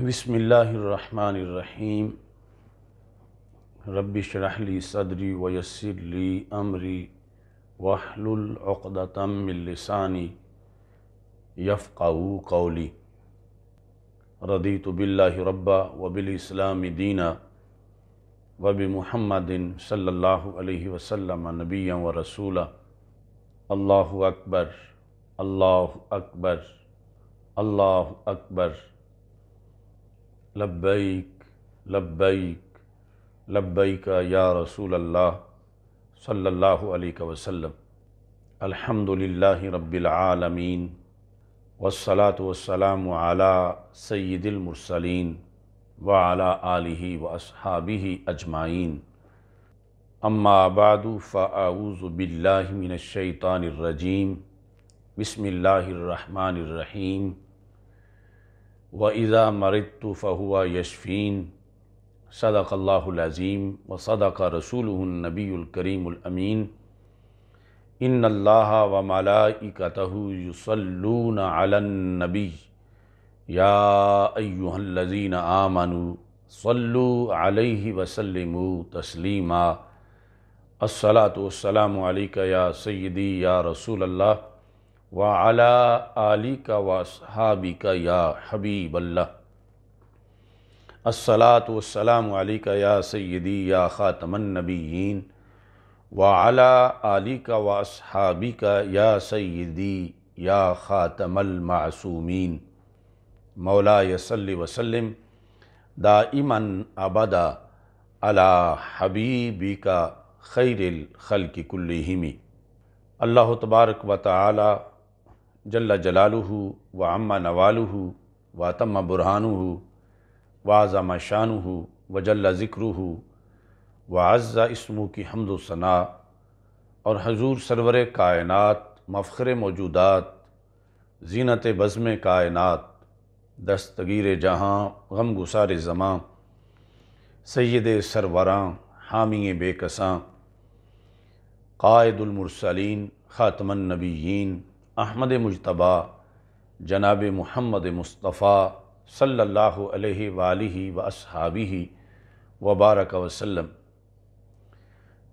रबी शराहली सदरी वयसरली अमरी वहलुलदातमिलसानी यफ़ाऊ कौली रदी तबिल्ला रब्बा वबिलस्लाम दीना वब महमदिन सल्ला वसम नबी व रसूला अल्लाह अकबर अल्लाह अकबर अल्लाह अकबर लब्बैक लब्बैक लब्बैक या रसूल अल्लाह सल्लल्लाहु अलैहि वसल्लम अल्हम्दुलिल्लाह रब्बिल आलमीन वस्सलात वस्सलाम अला सय्यिदिल मुरसलीन व अला आलिहि व अस्हाबिहि अजमाइन अम्मा बाद फ़ाऊज़ बिल्लाहि मिनश शैतानिर रजीम बिस्मिल्लाहिर रहमानिर रहीम व इज़ा मरतु फ़हुआ यशफ़ीन सदाक़ल्लाज़ीम व का रसूल नबीकरीमीन इन अल्लाह व मलाइकतहूसलून अलनबी या अयुहल्लजीन आमनु सल्लु अलैहि वसल्लम तस्लीमा अस्सलातु वसलाम या सैदी या रसूल व अला आली का वाबी का या हबीबल्ला असलात वसलाम का या सैदी या ख़ातमनबीन व अला आली का वाबी का या सैदी या ख़ातमलमासूमीन मौला सल वसलम दा इमन अबदा अला हबीबी का खैरल खल की कुल्लिमी अल्लाह तबारक व ताली जल्ला जलालू व अम्मा नवालू व तम्मा बुरहानू व आज़ामा शानू व जल्ला ज़िक्रू व आज़ा इसमू की हमदोसना और हजूर सरवर कायनत मफ़र मौजूदात जीनत बज़म कायनत दस्तगीर जहाँ गम गुसार ज़मां सैद सरवरां हामी बेकसां कायदुलमरसलिन ख़ातमनबीन अहमद मुशतबा जनाब महमद मुस्तफ़ा सल्ला वसहाबी वबारक वसलम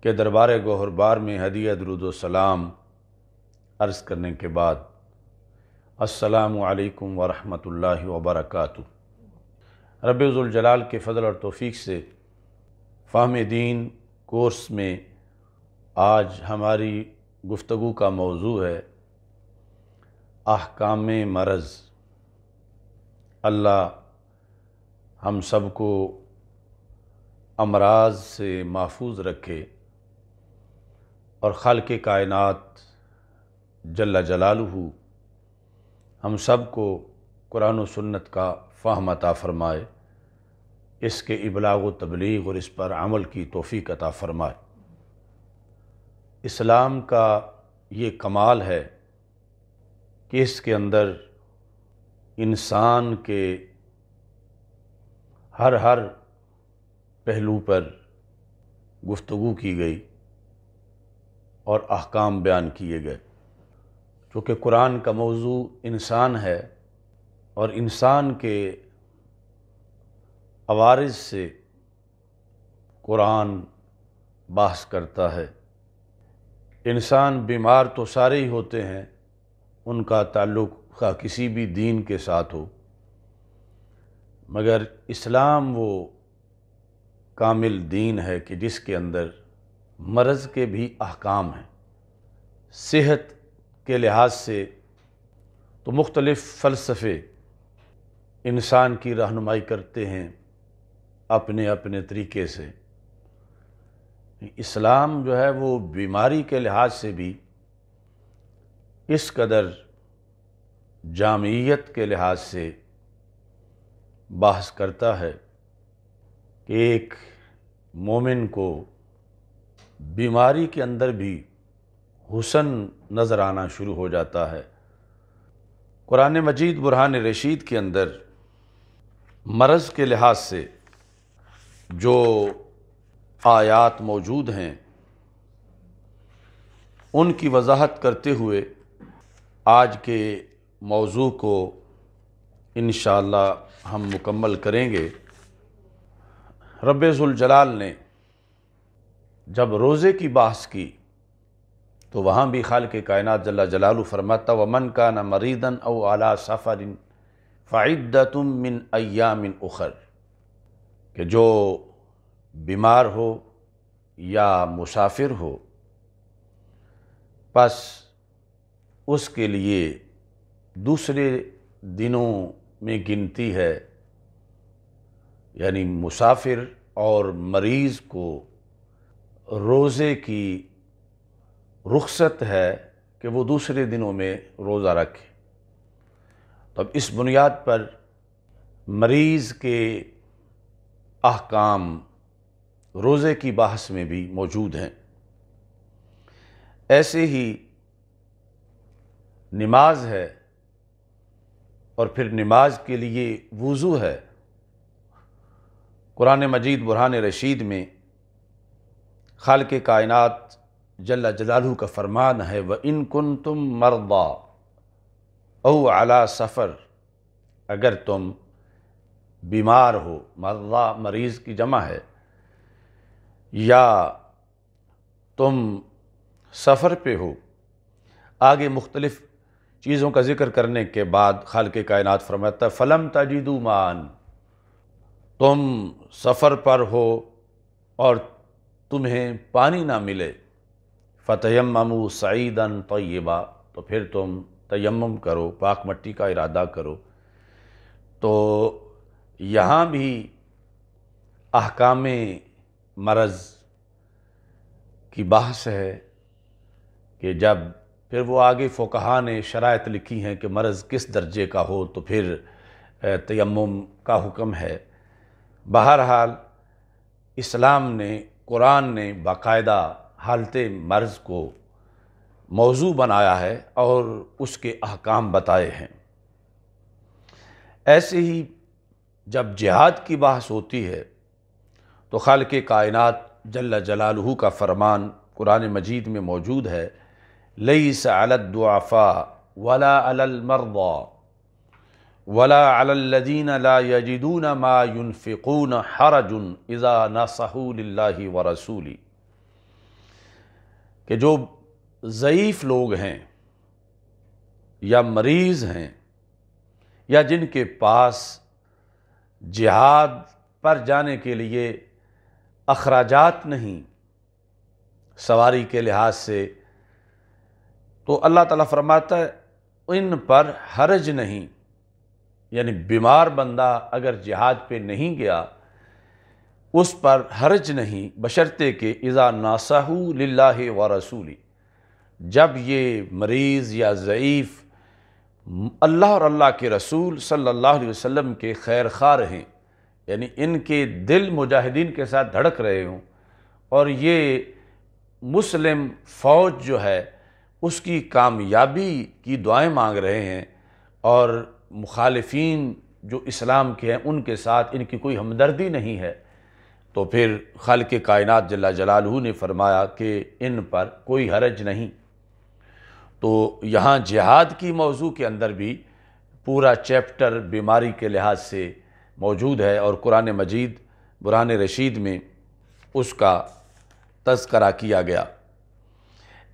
के दरबार गहरबार में हदिया दरुदोसलाम अर्ज़ करने के बाद असलकम वरहमल वबरक रबाल के फ़ल और तोफ़ी से फ़ाम दीन कोर्स में आज हमारी गुफ्तु का मौजू है अहकाम मरज़ अल्लाह हम सब को अमराज से महफूज रखे और खल के कायनत जल्ला हो हम सब को कुरान व सुन्नत का फ़ाहम अता फ़रमाए इसके इबलाग व तबलीग और इस पर अमल की तोफ़ी अता फ़रमाए इस्लाम का ये कमाल है कि इसके अंदर इंसान के हर हर पहलू पर गुफ्तगु की गई और अहकाम बयान किए गए चूँकि कुरान का मौजू इंसान है और इंसान के अवारज से कुरान बहस करता है इंसान बीमार तो सारे ही होते हैं उनका ताल्लुक़ का किसी भी दीन के साथ हो मगर इस्लाम वो कामिल दीन है कि जिसके अंदर मर्ज़ के भी अहकाम हैं सेहत के लिहाज से तो मुख्तलफ़ फ़लसफ़े इंसान की रहनुमाई करते हैं अपने अपने तरीके से इस्लाम जो है वो बीमारी के लिहाज से भी इस कदर जामियत के लिहाज से बहस करता है कि एक मोमिन को बीमारी के अंदर भी हुसन नज़र आना शुरू हो जाता है कुरान मजीद बुरहान रशीद के अंदर मरज़ के लिहाज से जो आयात मौजूद हैं उनकी वजाहत करते हुए आज के मौजू को इन हम मुकम्मल करेंगे रबाल ने जब रोज़े की बास की तो वहाँ भी खाल के कायनत जल्ला जलालू फरमाता मन का न मरीदन अव आला फ़ायद तुम मिन अया मिन उखर कि जो बीमार हो या मुसाफिर हो बस उसके लिए दूसरे दिनों में गिनती है यानी मुसाफिर और मरीज़ को रोज़े की रुख्सत है कि वो दूसरे दिनों में रोज़ा रखे तब तो इस बुनियाद पर मरीज़ के अहकाम रोज़े की बहस में भी मौजूद हैं ऐसे ही नमाज है और फिर नमाज के लिए वज़ू है कुरान मजीद बुरहान रशीद में खाल के कायनत जल्ला जलालू का फरमान है व इन कुन तुम मरदा ओ आला सफ़र अगर तुम बीमार हो मरदा मरीज़ की जमा है या तुम सफ़र पे हो आगे मुख्तलफ़ चीज़ों का ज़िक्र करने के बाद खाल के कायनात फरमाता फ़लम तजीदू मान तुम सफ़र पर हो और तुम्हें पानी ना मिले फ़तयमू सईदन तयबा तो फिर तुम तयम करो पाक मट्टी का इरादा करो तो यहाँ भी अहकाम मरज़ की बहस है कि जब फिर वो आगे फ़ोकहा ने शरात लिखी हैं कि मर्ज़ किस दर्जे का हो तो फिर तयम का हुक्म है बहरहाल इस्लाम ने कुरान ने बाकायदा हालत मर्ज़ को मौजू बनाया है और उसके अहकाम बताए हैं ऐसे ही जब जिहाद की बहस होती है तो खाल के कायनत जल्ला जलालहू का फरमान कुरान मजीद में मौजूद है लईस अलदुआफ़ा वला अलमरद वला अलदीन ला यजिदून मा युनफ़िकून हरजुन इज़ा नसहूल्ला व रसूली कि जो ज़यीफ़ लोग हैं या मरीज़ हैं या जिनके पास जिहाद पर जाने के लिए अखराजात नहीं सवारी के लिहाज से तो अल्लाह ताला फरमाता है इन पर हर्ज नहीं यानी बीमार बंदा अगर जिहाद पे नहीं गया उस पर हर्ज नहीं बशर्ते के इज़ा नासाहू लाला व रसूली जब ये मरीज़ या ज़ईफ़ अल्लाह और अल्लाह के रसूल सल्लल्लाहु अलैहि वसल्लम के खैर खा हैं यानी इनके दिल मुजाहिदीन के साथ धड़क रहे हों और ये मुस्लिम फ़ौज जो है उसकी कामयाबी की दुआएं मांग रहे हैं और मुखालफन जो इस्लाम के हैं उनके साथ इनकी कोई हमदर्दी नहीं है तो फिर खल के कायनत जला जलालू ने फरमाया कि इन पर कोई हरज नहीं तो यहाँ जिहाद की मौजू के अंदर भी पूरा चैप्टर बीमारी के लिहाज से मौजूद है और कुरान मजीद बुरान रशीद में उसका तस्करा किया गया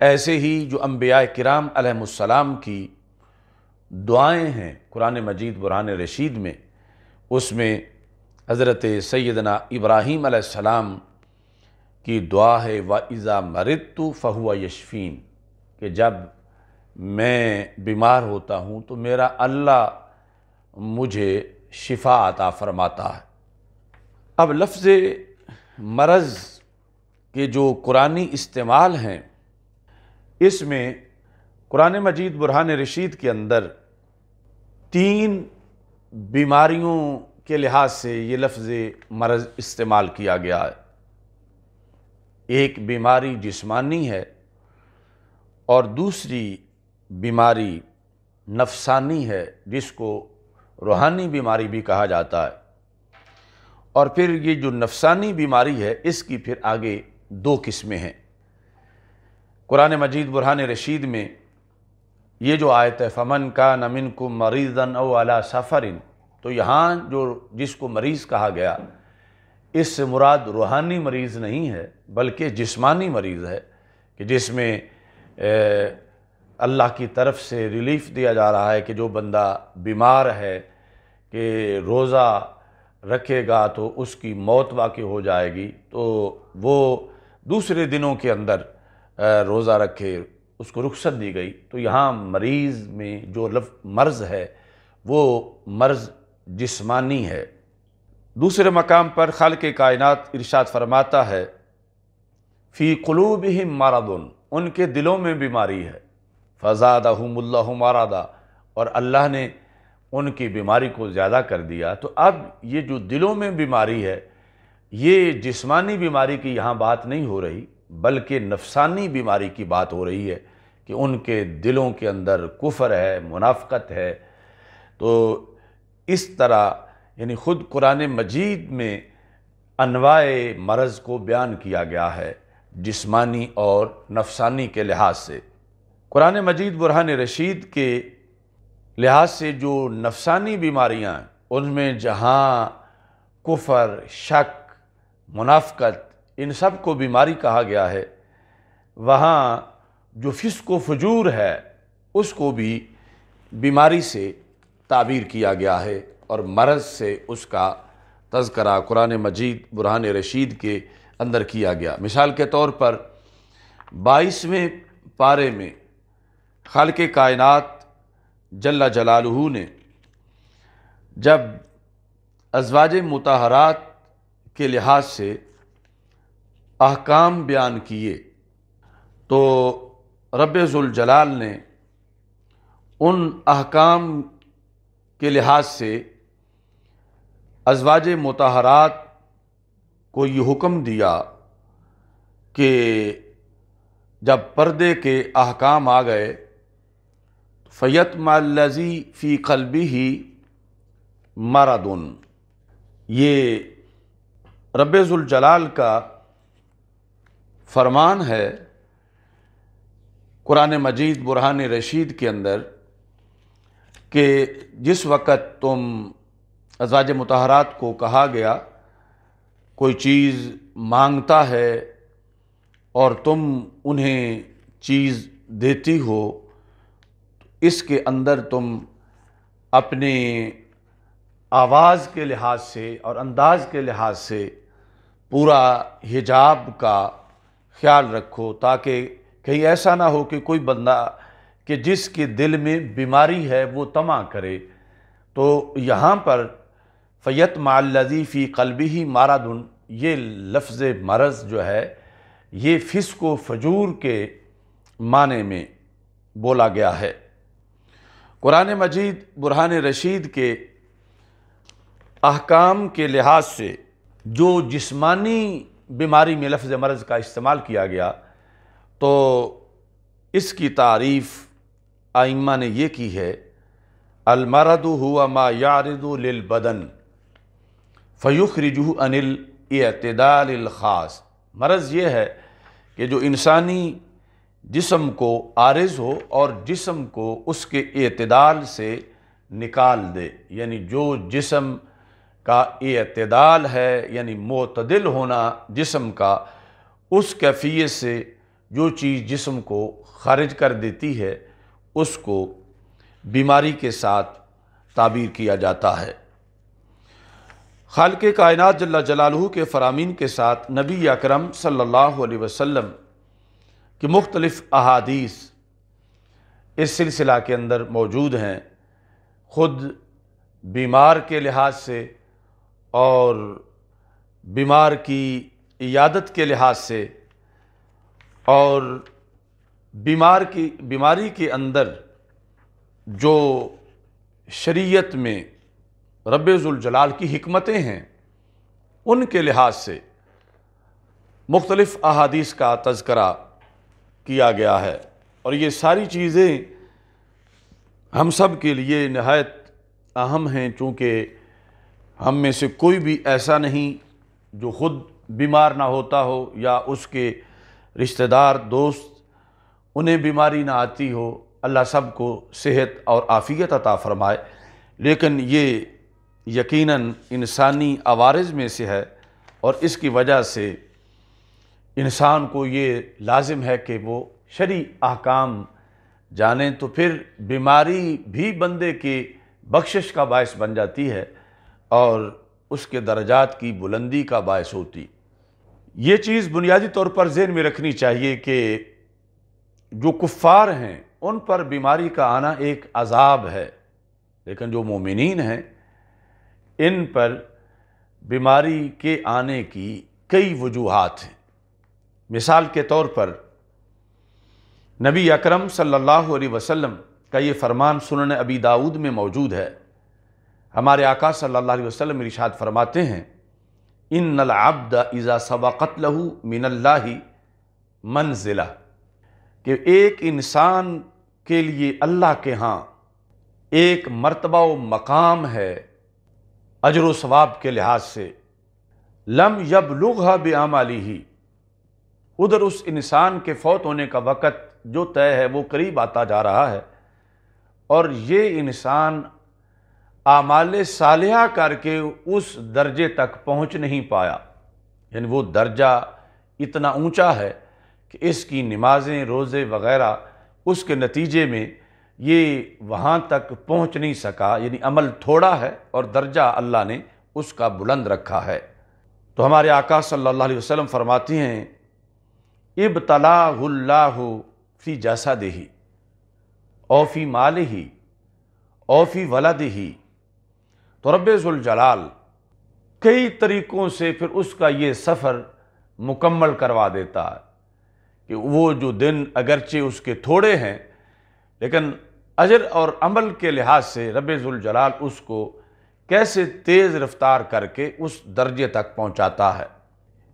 ऐसे ही जो अम्बिया कराम अलैहिस्सलाम की दुआएं हैं कुरान मजीद बुरान रशीद में उसमें हज़रत सैदना इब्राहीम अलैहिस्सलाम की दुआ है व इज़ा मरतु फ़हुआ यशफ़ीन कि जब मैं बीमार होता हूँ तो मेरा अल्लाह मुझे शिफा अता फरमाता है अब लफ्ज़ मरज़ के जो कुरानी इस्तेमाल हैं इसमें कुरान मजीद बुरहान रशीद के अंदर तीन बीमारियों के लिहाज से ये लफ्ज़ मरज़ इस्तेमाल किया गया है एक बीमारी जिस्मानी है और दूसरी बीमारी नफसानी है जिसको रूहानी बीमारी भी कहा जाता है और फिर ये जो नफसानी बीमारी है इसकी फिर आगे दो किस्में हैं कुरान मजीद बुरहान रशीद में ये जो आयत है फ़मन का नमिन को मरीज़न अला सफ़रिन तो यहाँ जो जिसको मरीज़ कहा गया इससे मुराद रूहानी मरीज़ नहीं है बल्कि जिसमानी मरीज़ है कि जिसमें अल्लाह की तरफ से रिलीफ़ दिया जा रहा है कि जो बंदा बीमार है कि रोज़ा रखेगा तो उसकी मौत वाकई हो जाएगी तो वो दूसरे दिनों के अंदर रोज़ा रखे उसको रुख्सत दी गई तो यहाँ मरीज़ में जो लफ मर्ज़ है वो मर्ज़ जिस्मानी है दूसरे मकाम पर खाल के कायनत इर्शाद फरमाता है फ़ी कलूब ही मारादन उनके दिलों में बीमारी है फ़जादा हमल्ला मारादा और अल्लाह ने उनकी बीमारी को ज़्यादा कर दिया तो अब ये जो दिलों में बीमारी है ये जिस्मानी बीमारी की यहाँ बात नहीं हो रही बल्कि नफसानी बीमारी की बात हो रही है कि उनके दिलों के अंदर कुफर है मुनाफ़त है तो इस तरह यानी ख़ुद कुरान मजीद में अनवाए मरज़ को बयान किया गया है जिस्मानी और नफसानी के लिहाज से कुरान मजीद बुरहान रशीद के लिहाज से जो नफसानी बीमारियाँ उनमें जहाँ कुफर शक मुनाफ़त इन सब को बीमारी कहा गया है वहाँ जो फिस्क फजूर है उसको भी बीमारी से ताबीर किया गया है और मरज़ से उसका तस्करा कुरान मजीद बुरहान रशीद के अंदर किया गया मिसाल के तौर पर बाईसवें पारे में खाल के कायनत जल्ला जलालहू ने जब अजवाज मतहरात के लिहाज से अहकाम बयान किए तो रबाल ने उन अहकाम के लिहाज से अजवाज मतहरात को ये हुक्म दिया कि जब पर्दे के अहकाम आ गए फ़ैत मालजी फ़ी कलबी ही मारादन ये रबाल का फरमान है कुरान मजीद बुरहान रशीद के अंदर कि जिस वक़्त तुम अजाज मतहरात को कहा गया कोई चीज़ मांगता है और तुम उन्हें चीज़ देती हो इसके अंदर तुम अपने आवाज़ के लिहाज से और अंदाज़ के लिहाज से पूरा हिजाब का ख्याल रखो ताकि कहीं ऐसा ना हो कि कोई बंदा कि जिसके दिल में बीमारी है वो तमा करे तो यहाँ पर फ़ैत मालजी कलबी ही मारादन ये लफ्ज़ मरज़ जो है ये फिसको फजूर के माने में बोला गया है कुरान मजीद बुरहान रशीद के अहकाम के लिहाज से जो जिस्मानी बीमारी में लफ्ज़ मर्ज़ का इस्तेमाल किया गया तो इसकी तारीफ़ आइमा ने यह की है अलमरद हुआ मा यारदुलबदन फ़युख रिजू अनिल अतदालखास मरज़ ये है कि जो इंसानी जिसम को आरज़ हो और जिसम को उसके अतदाल से निकाल दे यानी जो जिसम का अतदाल है यानी मतदिल होना जिसम का उस कैफियत से जो चीज़ जिसम को खारिज कर देती है उसको बीमारी के साथ ताबीर किया जाता है खाल के कायनत जल्ला जलालू के फ़रामीन के साथ नबी अकरम सल्लल्लाहु वसम की मुख्तलफ़ अहादीस इस सिलसिला के अंदर मौजूद हैं ख़ुद बीमार के लिहाज से और बीमार की इयादत के लिहाज से और बीमार की बीमारी के अंदर जो शरीयत में जलाल की हमतें हैं उनके लिहाज से मुख्तलफ़ अहादीस का तस्करा किया गया है और ये सारी चीज़ें हम सब के लिए नहायत अहम हैं चूँकि हम में से कोई भी ऐसा नहीं जो ख़ुद बीमार ना होता हो या उसके रिश्तेदार दोस्त उन्हें बीमारी ना आती हो अल्लाह सब को सेहत और आफ़ियत अता फ़रमाए लेकिन ये यकीनन इंसानी आवारज़ में से है और इसकी वजह से इंसान को ये लाजिम है कि वो शरी अहकाम जाने तो फिर बीमारी भी बंदे के बख्शिश का बायस बन जाती है और उसके दर्जात की बुलंदी का बायस होती ये चीज़ बुनियादी तौर पर जेन में रखनी चाहिए कि जो कुफ़ार हैं उन पर बीमारी का आना एक अजाब है लेकिन जो मोमिन हैं इन पर बीमारी के आने की कई वजूहत हैं मिसाल के तौर पर नबी अकरम सल्लल्लाहु अलैहि वसल्लम का ये फरमान सुनने अबी दाऊद में मौजूद है हमारे आका सल्लल्लाहु अलैहि वसल्लम इरशाद फरमाते हैं इन नलाब्द इज़ा सबाक़त लहू मिनल्ला मंजिला कि एक इंसान के लिए अल्लाह के यहाँ एक मरतबा व मकाम है अजर सवाब के लिहाज से लम यब बे आमाली ही उधर उस इंसान के फौत होने का वक़्त जो तय है वो करीब आता जा रहा है और ये इंसान आमाल साल करके उस दर्जे तक पहुँच नहीं पाया यानी वो दर्जा इतना ऊँचा है कि इसकी नमाज़ें रोज़े वगैरह उसके नतीजे में ये वहाँ तक पहुँच नहीं सका यानी अमल थोड़ा है और दर्जा अल्लाह ने उसका बुलंद रखा है तो हमारे आका सल्ला अलैहि फरमाती हैं तला फ़ी जैसा देही ओफ़ी माल ही औफ़ी वला ही तो जलाल कई तरीक़ों से फिर उसका ये सफ़र मुकम्मल करवा देता है कि वो जो दिन अगरचे उसके थोड़े हैं लेकिन अजर और अमल के लिहाज से जलाल उसको कैसे तेज़ रफ्तार करके उस दर्जे तक पहुँचाता है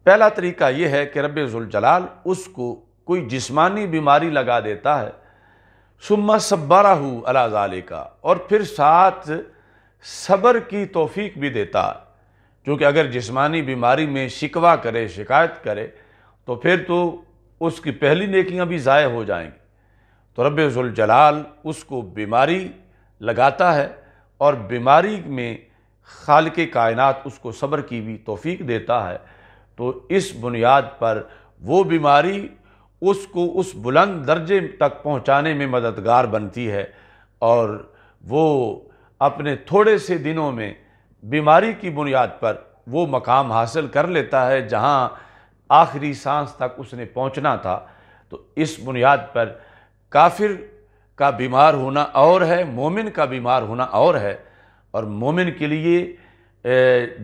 पहला तरीका यह है कि जलाल उसको कोई जिस्मानी बीमारी लगा देता है सुम्मा सब्बारा हूँ अलाजाले का और फिर साथ सब्र की तोफ़ी भी देता क्योंकि अगर जिस्मानी बीमारी में शिकवा करे शिकायत करे तो फिर तो उसकी पहली नेकियां भी ज़ाय हो जाएंगी तो रबाल उसको बीमारी लगाता है और बीमारी में खाल के कायनात उसको सब्र की भी तोफीक देता है तो इस बुनियाद पर वो बीमारी उसको उस बुलंद दर्जे तक पहुंचाने में मददगार बनती है और वो अपने थोड़े से दिनों में बीमारी की बुनियाद पर वो मकाम हासिल कर लेता है जहाँ आखिरी सांस तक उसने पहुँचना था तो इस बुनियाद पर काफिर का बीमार होना और है मोमिन का बीमार होना और है और मोमिन के लिए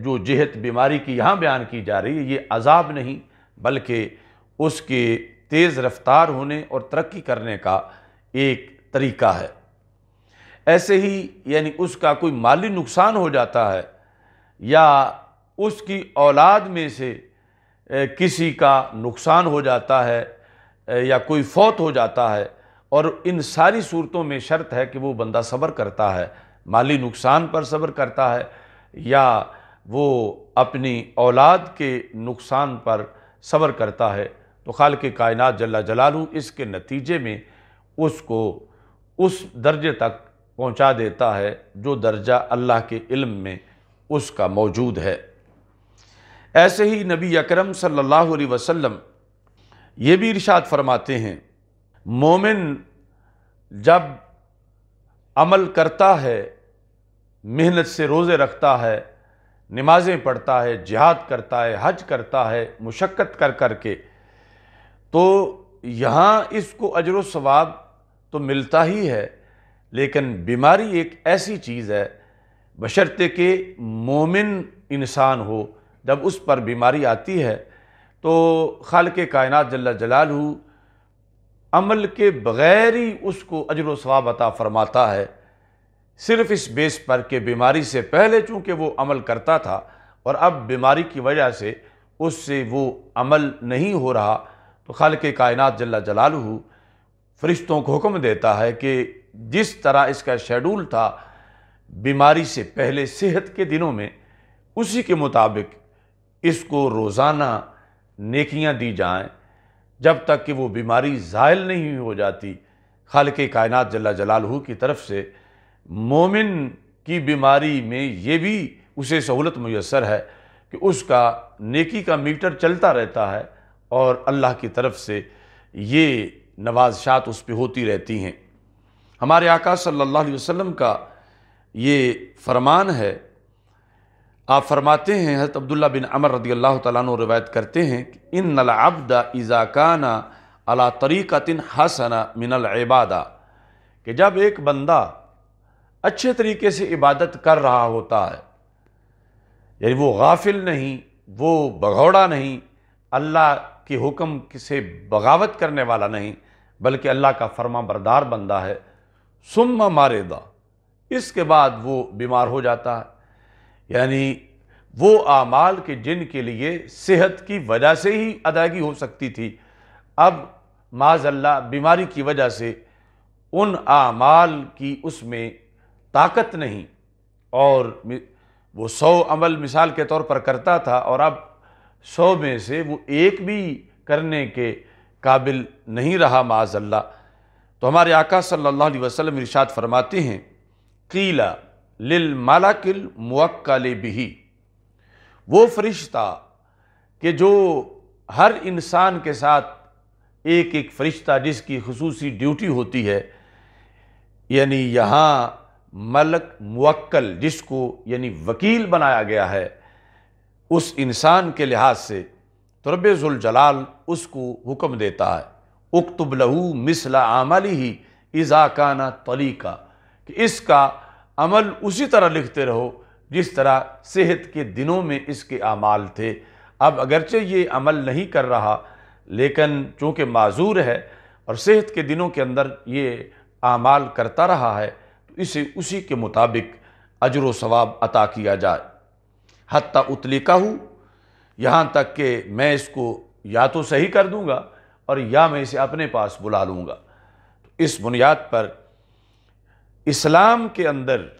जो जहत बीमारी की यहाँ बयान की जा रही है ये अजाब नहीं बल्कि उसके तेज़ रफ्तार होने और तरक्की करने का एक तरीका है ऐसे ही यानी उसका कोई माली नुकसान हो जाता है या उसकी औलाद में से किसी का नुकसान हो जाता है या कोई फौत हो जाता है और इन सारी सूरतों में शर्त है कि वो बंदा सब्र करता है माली नुकसान पर सब्र करता है या वो अपनी औलाद के नुकसान पर सब्र करता है तो खाल के कायनात जल्ला जलालू इसके नतीजे में उसको उस दर्जे तक पहुंचा देता है जो दर्जा अल्लाह के इल्म में उसका मौजूद है ऐसे ही नबी अकरम सल्लल्लाहु अलैहि वसल्लम ये भी इरशाद फरमाते हैं मोमिन जब अमल करता है मेहनत से रोज़े रखता है नमाज़ें पढ़ता है जिहाद करता है हज करता है मुशक्क़त कर कर के तो यहाँ इसको अजर सवाब तो मिलता ही है लेकिन बीमारी एक ऐसी चीज़ है बशर्ते के मोमिन इंसान हो जब उस पर बीमारी आती है तो खाल के कायनात जल्ला जलाल अमल के बग़ैर ही उसको अजर सवाब अता फ़रमाता है सिर्फ इस बेस पर कि बीमारी से पहले चूँकि वो अमल करता था और अब बीमारी की वजह से उससे वो अमल नहीं हो रहा तो खाल के कायनात जल्ला जलाल फरिश्तों को हुक्म देता है कि जिस तरह इसका शेड्यूल था बीमारी से पहले सेहत के दिनों में उसी के मुताबिक इसको रोज़ाना नेकियां दी जाएं जब तक कि वो बीमारी ज़ायल नहीं हो जाती खाल के कायनात जल्ला जलालहू की तरफ से मोमिन की बीमारी में ये भी उसे सहूलत मैसर है कि उसका नेकी का मीटर चलता रहता है और अल्लाह की तरफ से ये नवाजशात उस पर होती रहती हैं हमारे आका सल्लल्लाहु अलैहि वसल्लम का ये फरमान है आप फरमाते हैं हज़रत अब्दुल्ला बिन अमर रदी अल्लाह तु रिवायत करते हैं कि इन नलाबदा इज़ाकाना अला तरीक़तिन हसना मिनल इबादा कि जब एक बंदा अच्छे तरीके से इबादत कर रहा होता है यानी वो गाफिल नहीं वो भगौड़ा नहीं अल्लाह के हुक्म से बगावत करने वाला नहीं बल्कि अल्लाह का फर्मा बरदार बंदा है सुम्मा मारेदा इसके बाद वो बीमार हो जाता है यानी वो आमाल के जिन के लिए सेहत की वजह से ही अदायगी हो सकती थी अब माजल्ला बीमारी की वजह से उन आमाल की उसमें ताकत नहीं और वो सौ अमल मिसाल के तौर पर करता था और अब सौ में से वो एक भी करने के काबिल नहीं रहा माजल्ला तो हमारे आका सल्लल्लाहु अलैहि वसल्लम इरशाद फरमाते हैं कीला लिल मालाकिल मुक्ल बिही वो फरिश्ता कि जो हर इंसान के साथ एक एक फरिश्ता जिसकी खसूसी ड्यूटी होती है यानी यहाँ मलक मक्ल जिसको यानी वकील बनाया गया है उस इंसान के लिहाज से तो रब जलाल उसको हुक्म देता है उक्तुब लहू मिसला अमल ही इजाकाना तलीका कि इसका अमल उसी तरह लिखते रहो जिस तरह सेहत के दिनों में इसके अमाल थे अब अगरचे ये अमल नहीं कर रहा लेकिन चूँकि माजूर है और सेहत के दिनों के अंदर ये अमाल करता रहा है तो इसे उसी के मुताबिक अजर सवाब अता किया जाए हती उतली का हूँ यहाँ तक कि मैं इसको या तो सही कर दूँगा और या मैं इसे अपने पास बुला लूँगा तो इस बुनियाद पर इस्लाम के अंदर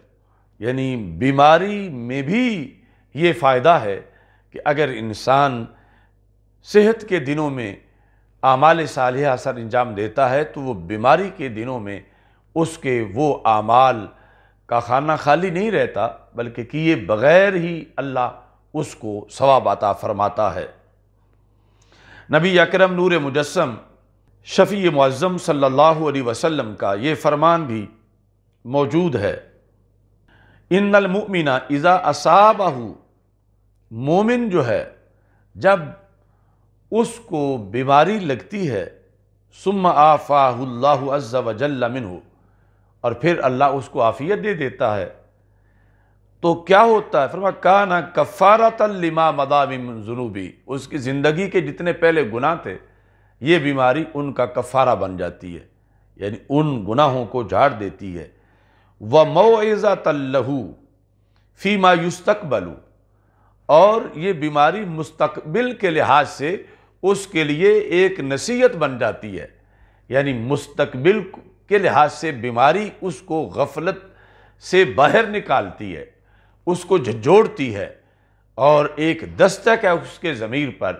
यानी बीमारी में भी ये फ़ायदा है कि अगर इंसान सेहत के दिनों में आमाल साल असर अंजाम देता है तो वो बीमारी के दिनों में उसके वो आमाल का खाना खाली नहीं रहता बल्कि किए बग़ैर ही अल्लाह उसको सवाब आता फरमाता है नबी अकरम नूर मुजस्म शफ़ी मुज़म सल्लल्लाहु अलैहि वसल्लम का ये फरमान भी मौजूद है इन्नलमिना इज़ा असाबहू मोमिन जो है जब उसको बीमारी लगती है सुम आफ़ाहुल्ला अज़्ज़ा वजल्ला हो और फिर अल्लाह उसको आफ़ियत दे देता है तो क्या होता है फरमा कहा ना कफ़ारत लिमा मदामिम जुनूबी उसकी ज़िंदगी के जितने पहले गुनाह थे ये बीमारी उनका कफ़ारा बन जाती है यानी उन गुनाहों को झाड़ देती है व मोज़ा तल्लहू फ़ी मायुस्तकबलू और ये बीमारी मुस्तकबिल के लिहाज से उसके लिए एक नसीहत बन जाती है यानी मुस्तकबिल के लिहाज से बीमारी उसको गफलत से बाहर निकालती है उसको झंझोड़ती है और एक दस्तक है उसके ज़मीर पर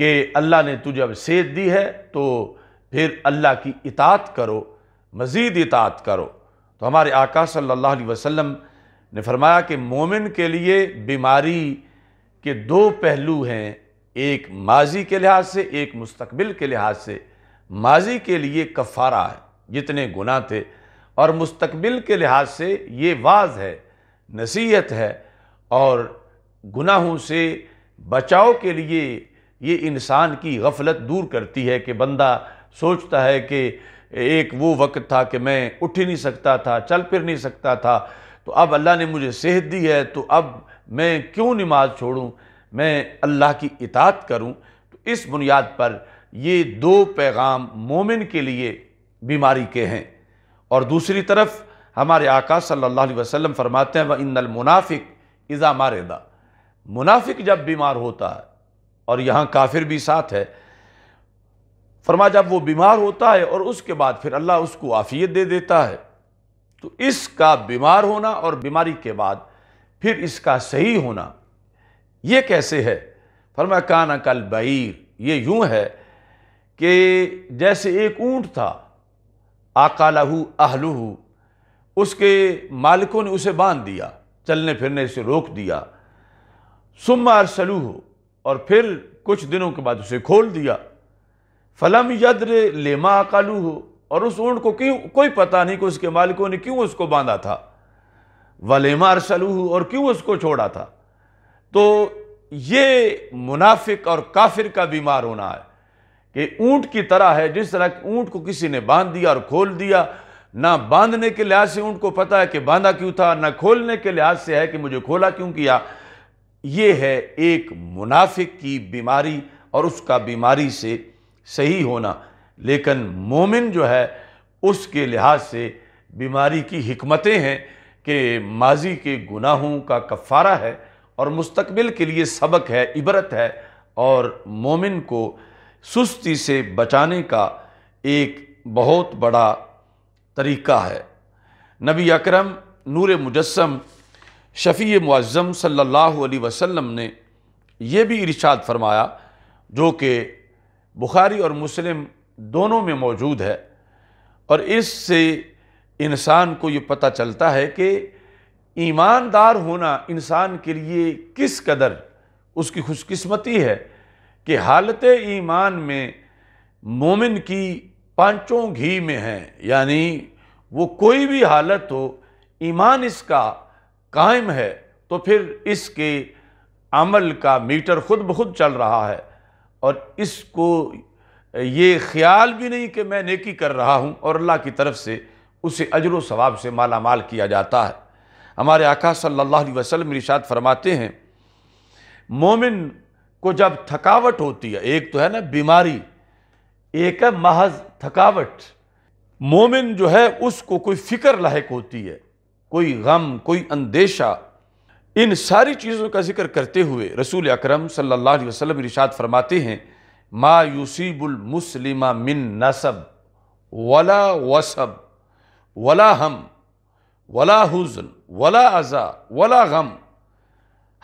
कि अल्लाह ने तुझे अब सेध दी है तो फिर अल्लाह की इतात करो मज़ीद इतात करो तो हमारे आका सल्लल्लाहु अलैहि वसल्लम ने फरमाया कि मोमिन के लिए बीमारी के दो पहलू हैं एक माजी के लिहाज से एक मुस्तबिल के लिहाज से माजी के लिए कफ़ारा है जितने गुनाह थे और मुस्तबिल के लिहाज से ये वाज है नसीहत है और गुनाहों से बचाव के लिए ये इंसान की गफलत दूर करती है कि बंदा सोचता है कि एक वो वक्त था कि मैं उठ ही नहीं सकता था चल फिर नहीं सकता था तो अब अल्लाह ने मुझे सेहत दी है तो अब मैं क्यों नमाज छोड़ूं मैं अल्लाह की इतात करूं तो इस बुनियाद पर ये दो पैगाम मोमिन के लिए बीमारी के हैं और दूसरी तरफ हमारे आका सल्लल्लाहु अलैहि वसल्लम फरमाते हैं व इन्नल मुनाफिक इज़ा मारदा मुनाफिक जब बीमार होता है और यहाँ काफिर भी साथ है फरमा जब वो बीमार होता है और उसके बाद फिर अल्लाह उसको आफियत दे देता है तो इसका बीमार होना और बीमारी के बाद फिर इसका सही होना ये कैसे है फरमा कान कल बहीर ये यूँ है कि जैसे एक ऊँट था आकालहू अहलहू उसके मालिकों ने उसे बांध दिया चलने फिरने से रोक दिया सुम्मा हो और फिर कुछ दिनों के बाद उसे खोल दिया फलम यद्र लेमा अकालू हो और उस ऊँट को क्यों कोई पता नहीं कि उसके मालिकों ने क्यों उसको बांधा था वलेमा हो और क्यों उसको छोड़ा था तो ये मुनाफिक और काफिर का बीमार होना है कि ऊँट की तरह है जिस तरह ऊँट को किसी ने बांध दिया और खोल दिया ना बांधने के लिहाज से उनको पता है कि बांधा क्यों था ना खोलने के लिहाज से है कि मुझे खोला क्यों किया ये है एक मुनाफिक की बीमारी और उसका बीमारी से सही होना लेकिन मोमिन जो है उसके लिहाज से बीमारी की हमतें हैं कि माजी के गुनाहों का कफ़ारा है और मुस्तबिल के लिए सबक है इबरत है और मोमिन को सुस्ती से बचाने का एक बहुत बड़ा तरीक़ा है नबी अकरम नूर मुजस्म शफ़ी मुआज़म सल्लल्लाहु अलैहि वसल्लम ने यह भी इरशाद फरमाया जो कि बुखारी और मुस्लिम दोनों में मौजूद है और इससे इंसान को ये पता चलता है कि ईमानदार होना इंसान के लिए किस कदर उसकी खुशकस्मती है कि हालत ईमान में मोमिन की पांचों घी में हैं यानी वो कोई भी हालत हो ईमान इसका कायम है तो फिर इसके अमल का मीटर खुद ब खुद चल रहा है और इसको ये ख्याल भी नहीं कि मैं नेकी कर रहा हूँ और अल्लाह की तरफ से उसे अजर सवाब से माला माल किया जाता है हमारे आका सल्लल्लाहु अलैहि वसल्लम इरशाद फरमाते हैं मोमिन को जब थकावट होती है एक तो है ना बीमारी एक है महज थकावट मोमिन जो है उसको कोई फ़िक्र लाक होती है कोई गम कोई अंदेशा इन सारी चीज़ों का जिक्र करते हुए रसूल अकरम सल्लल्लाहु अलैहि वसल्लम इरशाद फरमाते हैं मा यूसीबुलमसलिमा मिन नसब वला वसब वला हम वला हुजन वला अज़ा वला गम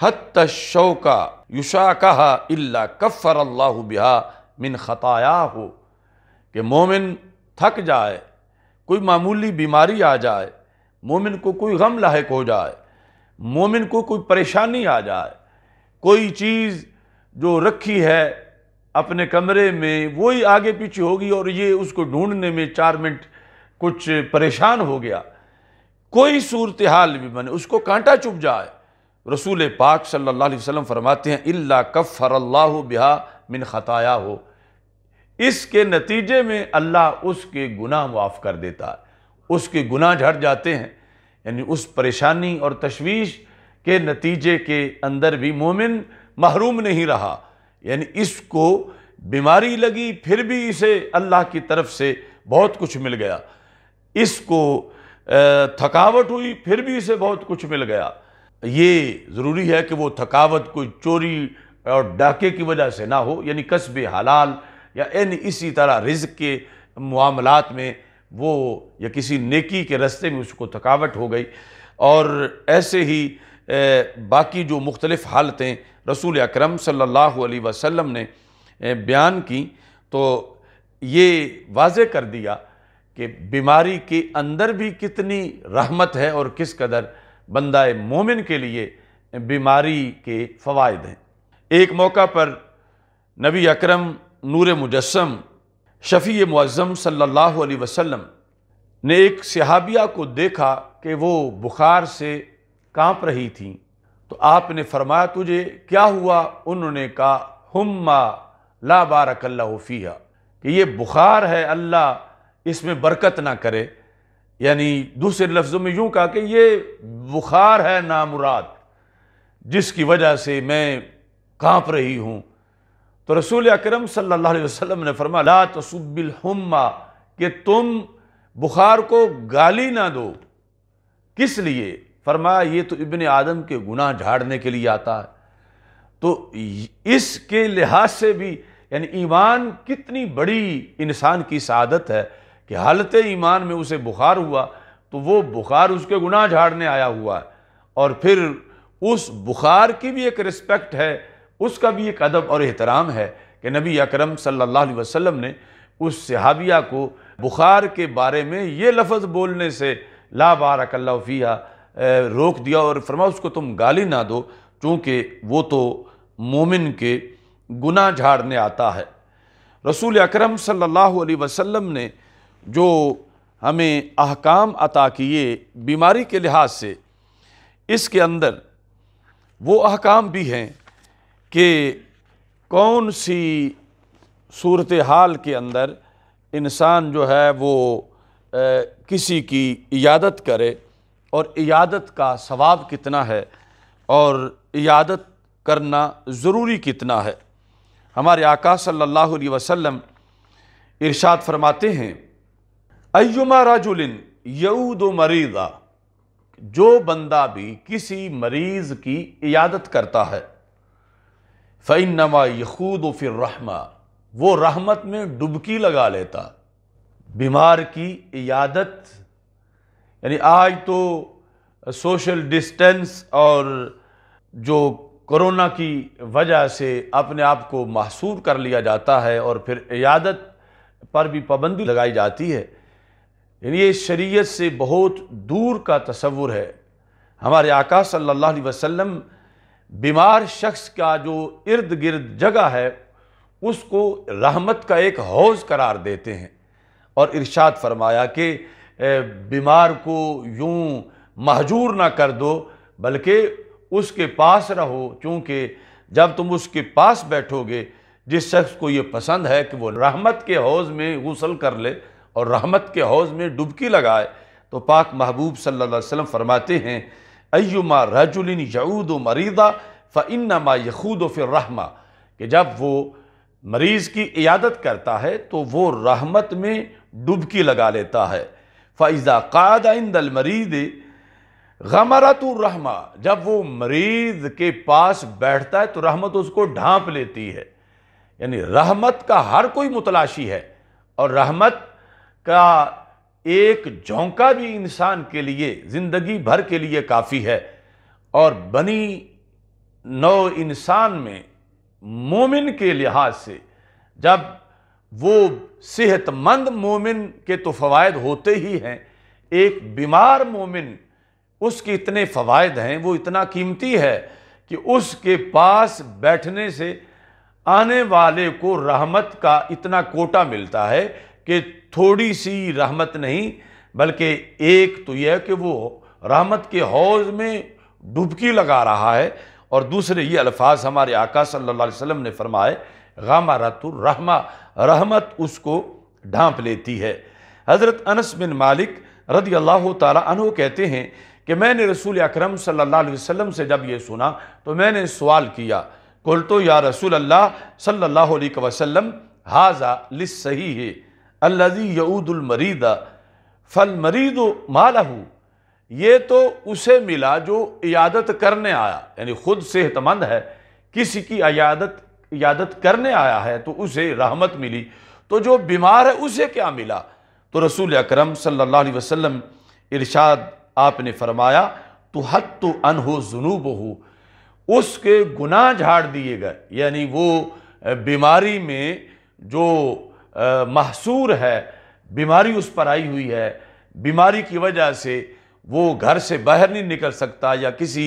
हत शौका युशा कहा इल्ला कफ़र अल्लाह बिहा मिन ख़ताया हो कि मोमिन थक जाए कोई मामूली बीमारी आ जाए मोमिन को कोई गम लाक हो जाए मोमिन को कोई परेशानी आ जाए कोई चीज़ जो रखी है अपने कमरे में वही आगे पीछे होगी और ये उसको ढूंढने में चार मिनट कुछ परेशान हो गया कोई सूरत हाल भी बने उसको कांटा चुप जाए रसूल पाक सल्लल्लाहु अलैहि वसल्लम फरमाते हैं इल्ला कफ़र अल्लाह बिहा मिन ख़ताया हो इसके नतीजे में अल्लाह उसके गुनाह माफ़ कर देता है उसके गुनाह झड़ जाते हैं यानी उस परेशानी और तशवीश के नतीजे के अंदर भी मोमिन महरूम नहीं रहा यानी इसको बीमारी लगी फिर भी इसे अल्लाह की तरफ से बहुत कुछ मिल गया इसको थकावट हुई फिर भी इसे बहुत कुछ मिल गया ये ज़रूरी है कि वो थकावट कोई चोरी और डाके की वजह से ना हो यानी कस्बे हलाल या इन इसी तरह रिज्क के मामलात में वो या किसी नेकी के रस्ते में उसको थकावट हो गई और ऐसे ही बाकी जो मुख्तलिफ़ हालतें रसूल अक्रम सल्लल्लाहु अलैहि वसल्लम ने बयान की तो ये वाज कर दिया कि बीमारी के अंदर भी कितनी रहमत है और किस कदर बंदा मोमिन के लिए बीमारी के फ़वाद हैं एक मौका पर नबी अकरम नूर मुजस्म शफ़ी मुज़म सल्लल्लाहु अलैहि वसल्लम ने एक सहाबिया को देखा कि वो बुखार से कांप रही थी तो आपने फरमाया तुझे क्या हुआ उन्होंने कहा हम्मा ला बारकल्लाफ़िया कि ये बुखार है अल्लाह इसमें बरकत ना करे यानी दूसरे लफ्ज़ों में यूँ कहा कि ये बुखार है नामुराद जिसकी वजह से मैं कांप रही हूँ तो रसूल अकरम सल्लल्लाहु अलैहि वसल्लम ने फरमा सुबिल तसुबिलहम्मा कि तुम बुखार को गाली ना दो किस लिए फरमाया ये तो इबन आदम के गुनाह झाड़ने के लिए आता है तो इसके लिहाज से भी यानी ईमान कितनी बड़ी इंसान की शादत है कि हालत ईमान में उसे बुखार हुआ तो वो बुखार उसके गुनाह झाड़ने आया हुआ है और फिर उस बुखार की भी एक रिस्पेक्ट है उसका भी एक अदब और एहतराम है कि नबी अकरम सल्लल्लाहु अलैहि वसल्लम ने उस सहाबिया को बुखार के बारे में ये लफ्ज़ बोलने से ला रोक दिया और फरमा उसको तुम गाली ना दो चूँकि वो तो मोमिन के गुनाह झाड़ने आता है रसूल अकरम सल्लल्लाहु अलैहि वसल्लम ने जो हमें अहकाम अता किए बीमारी के लिहाज से इसके अंदर वो अहकाम भी हैं कि कौन सी सूरत हाल के अंदर इंसान जो है वो किसी की इयादत करे और इयादत का सवाब कितना है और इयादत करना ज़रूरी कितना है हमारे आका सल्लल्लाहु अलैहि वसल्लम इरशाद फरमाते हैं अयुमा राजुलिन यऊद मरीदा जो बंदा भी किसी मरीज़ की इयादत करता है फ़ैन नमा यखूद फिर रहमा वो रहमत में डुबकी लगा लेता बीमार की इयादत यानी आज तो सोशल डिस्टेंस और जो कोरोना की वजह से अपने आप को महसूर कर लिया जाता है और फिर इयादत पर भी पाबंदी लगाई जाती है यानी ये शरीयत से बहुत दूर का तस्वुर है हमारे आका सल्लल्लाहु अलैहि वसल्लम बीमार शख्स का जो इर्द गिर्द जगह है उसको रहमत का एक हौज़ करार देते हैं और इरशाद फरमाया कि बीमार को यूं महजूर ना कर दो बल्कि उसके पास रहो क्योंकि जब तुम उसके पास बैठोगे जिस शख्स को ये पसंद है कि वो रहमत के हौज़ में गसल कर ले और रहमत के हौज़ में डुबकी लगाए तो पाक महबूब सल्लल्लाहु अलैहि वसल्लम फरमाते हैं अयुमा रजुलिन यऊद मरीदा फ़न्नमा यहूद फिर रहमा कि जब वो मरीज़ की इयादत करता है तो वो रहमत में डुबकी लगा लेता है फ़ैज़ा काद इंदल मरीद गमरतुरहमा जब वो मरीज़ के पास बैठता है तो रहमत उसको ढांप लेती है यानी रहमत का हर कोई मुतलाशी है और रहमत का एक झोंका भी इंसान के लिए ज़िंदगी भर के लिए काफ़ी है और बनी नौ इंसान में मोमिन के लिहाज से जब वो सेहतमंद मोमिन के तो फ़वाद होते ही हैं एक बीमार मोमिन उसके इतने फ़वाद हैं वो इतना कीमती है कि उसके पास बैठने से आने वाले को रहमत का इतना कोटा मिलता है कि थोड़ी सी रहमत नहीं बल्कि एक तो यह कि वो रहमत के हौज में डुबकी लगा रहा है और दूसरे ये अल्फाज हमारे आका सल्लल्लाहु अलैहि वसल्लम ने फरमाए रहमा रहमत उसको ढांप लेती है हज़रत अनस बिन मालिक रदी अल्लाह तु कहते हैं कि मैंने रसूल अक्रम सम से जब ये सुना तो मैंने सवाल किया कुल तो या रसूल अल्लाह सल्ला वसम हाजा लिस सही है अल्लाजी मरीदा फल मरीद मालहू ये तो उसे मिला जो इयादत करने आया यानी ख़ुद सेहतमंद है किसी की अयादत इयादत करने आया है तो उसे रहमत मिली तो जो बीमार है उसे क्या मिला तो रसूल अकरम सल्लल्लाहु अलैहि वसल्लम इरशाद आपने फरमाया तो हत तो अनहो जुनूब हो उसके गुनाह झाड़ दिए गए यानी वो बीमारी में जो महसूर है बीमारी उस पर आई हुई है बीमारी की वजह से वो घर से बाहर नहीं निकल सकता या किसी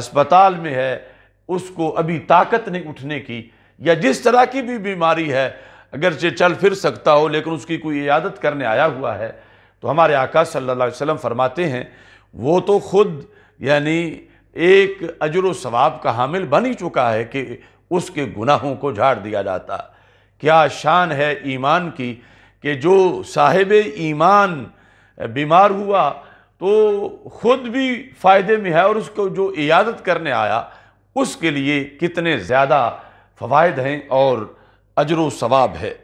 अस्पताल में है उसको अभी ताकत नहीं उठने की या जिस तरह की भी बीमारी है अगरचे चल फिर सकता हो लेकिन उसकी कोई इयादत करने आया हुआ है तो हमारे आका सल्ला वसम फरमाते हैं वो तो खुद यानी एक अजर सवाब का हामिल बन ही चुका है कि उसके गुनाहों को झाड़ दिया जाता क्या शान है ईमान की कि जो साहिब ईमान बीमार हुआ तो ख़ुद भी फ़ायदे में है और उसको जो इयादत करने आया उसके लिए कितने ज़्यादा फ़वाद हैं और अजर सवाब है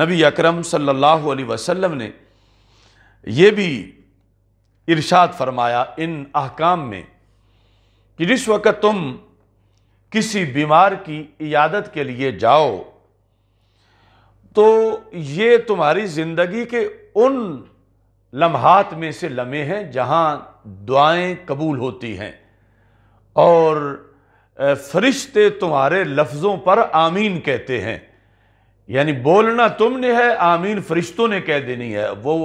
नबी अकरम सल्लल्लाहु अलैहि वसल्लम ने यह भी इरशाद फरमाया इन अहकाम में कि जिस वक़्त तुम किसी बीमार की इयादत के लिए जाओ तो ये तुम्हारी ज़िंदगी के उन लम्हात में से लम्हे हैं जहाँ दुआएं कबूल होती हैं और फरिश्ते तुम्हारे लफ्ज़ों पर आमीन कहते हैं यानी बोलना तुमने है आमीन फरिश्तों ने कह देनी है वो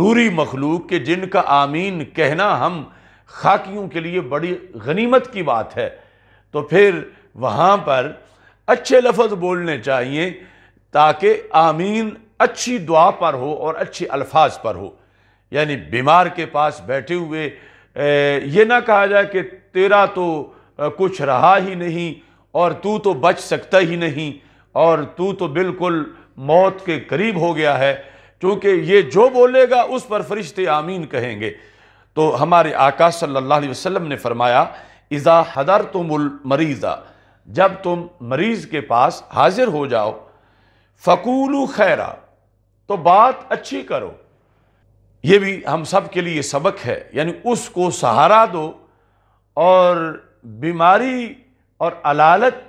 नूरी मखलूक के जिनका आमीन कहना हम खाकियों के लिए बड़ी गनीमत की बात है तो फिर वहाँ पर अच्छे लफ्ज़ बोलने चाहिए ताकि आमीन अच्छी दुआ पर हो और अच्छे अल्फाज पर हो यानी बीमार के पास बैठे हुए ये ना कहा जाए कि तेरा तो कुछ रहा ही नहीं और तू तो बच सकता ही नहीं और तू तो बिल्कुल मौत के करीब हो गया है क्योंकि ये जो बोलेगा उस पर फरिश्ते आमीन कहेंगे तो हमारे आकाश सल्लल्लाहु अलैहि वसल्लम ने फरमाया इज़ा हदर तुम मरीज़ा जब तुम मरीज़ के पास हाजिर हो जाओ फ़कूलू खैरा तो बात अच्छी करो ये भी हम सब के लिए सबक है यानी उसको सहारा दो और बीमारी और अलालत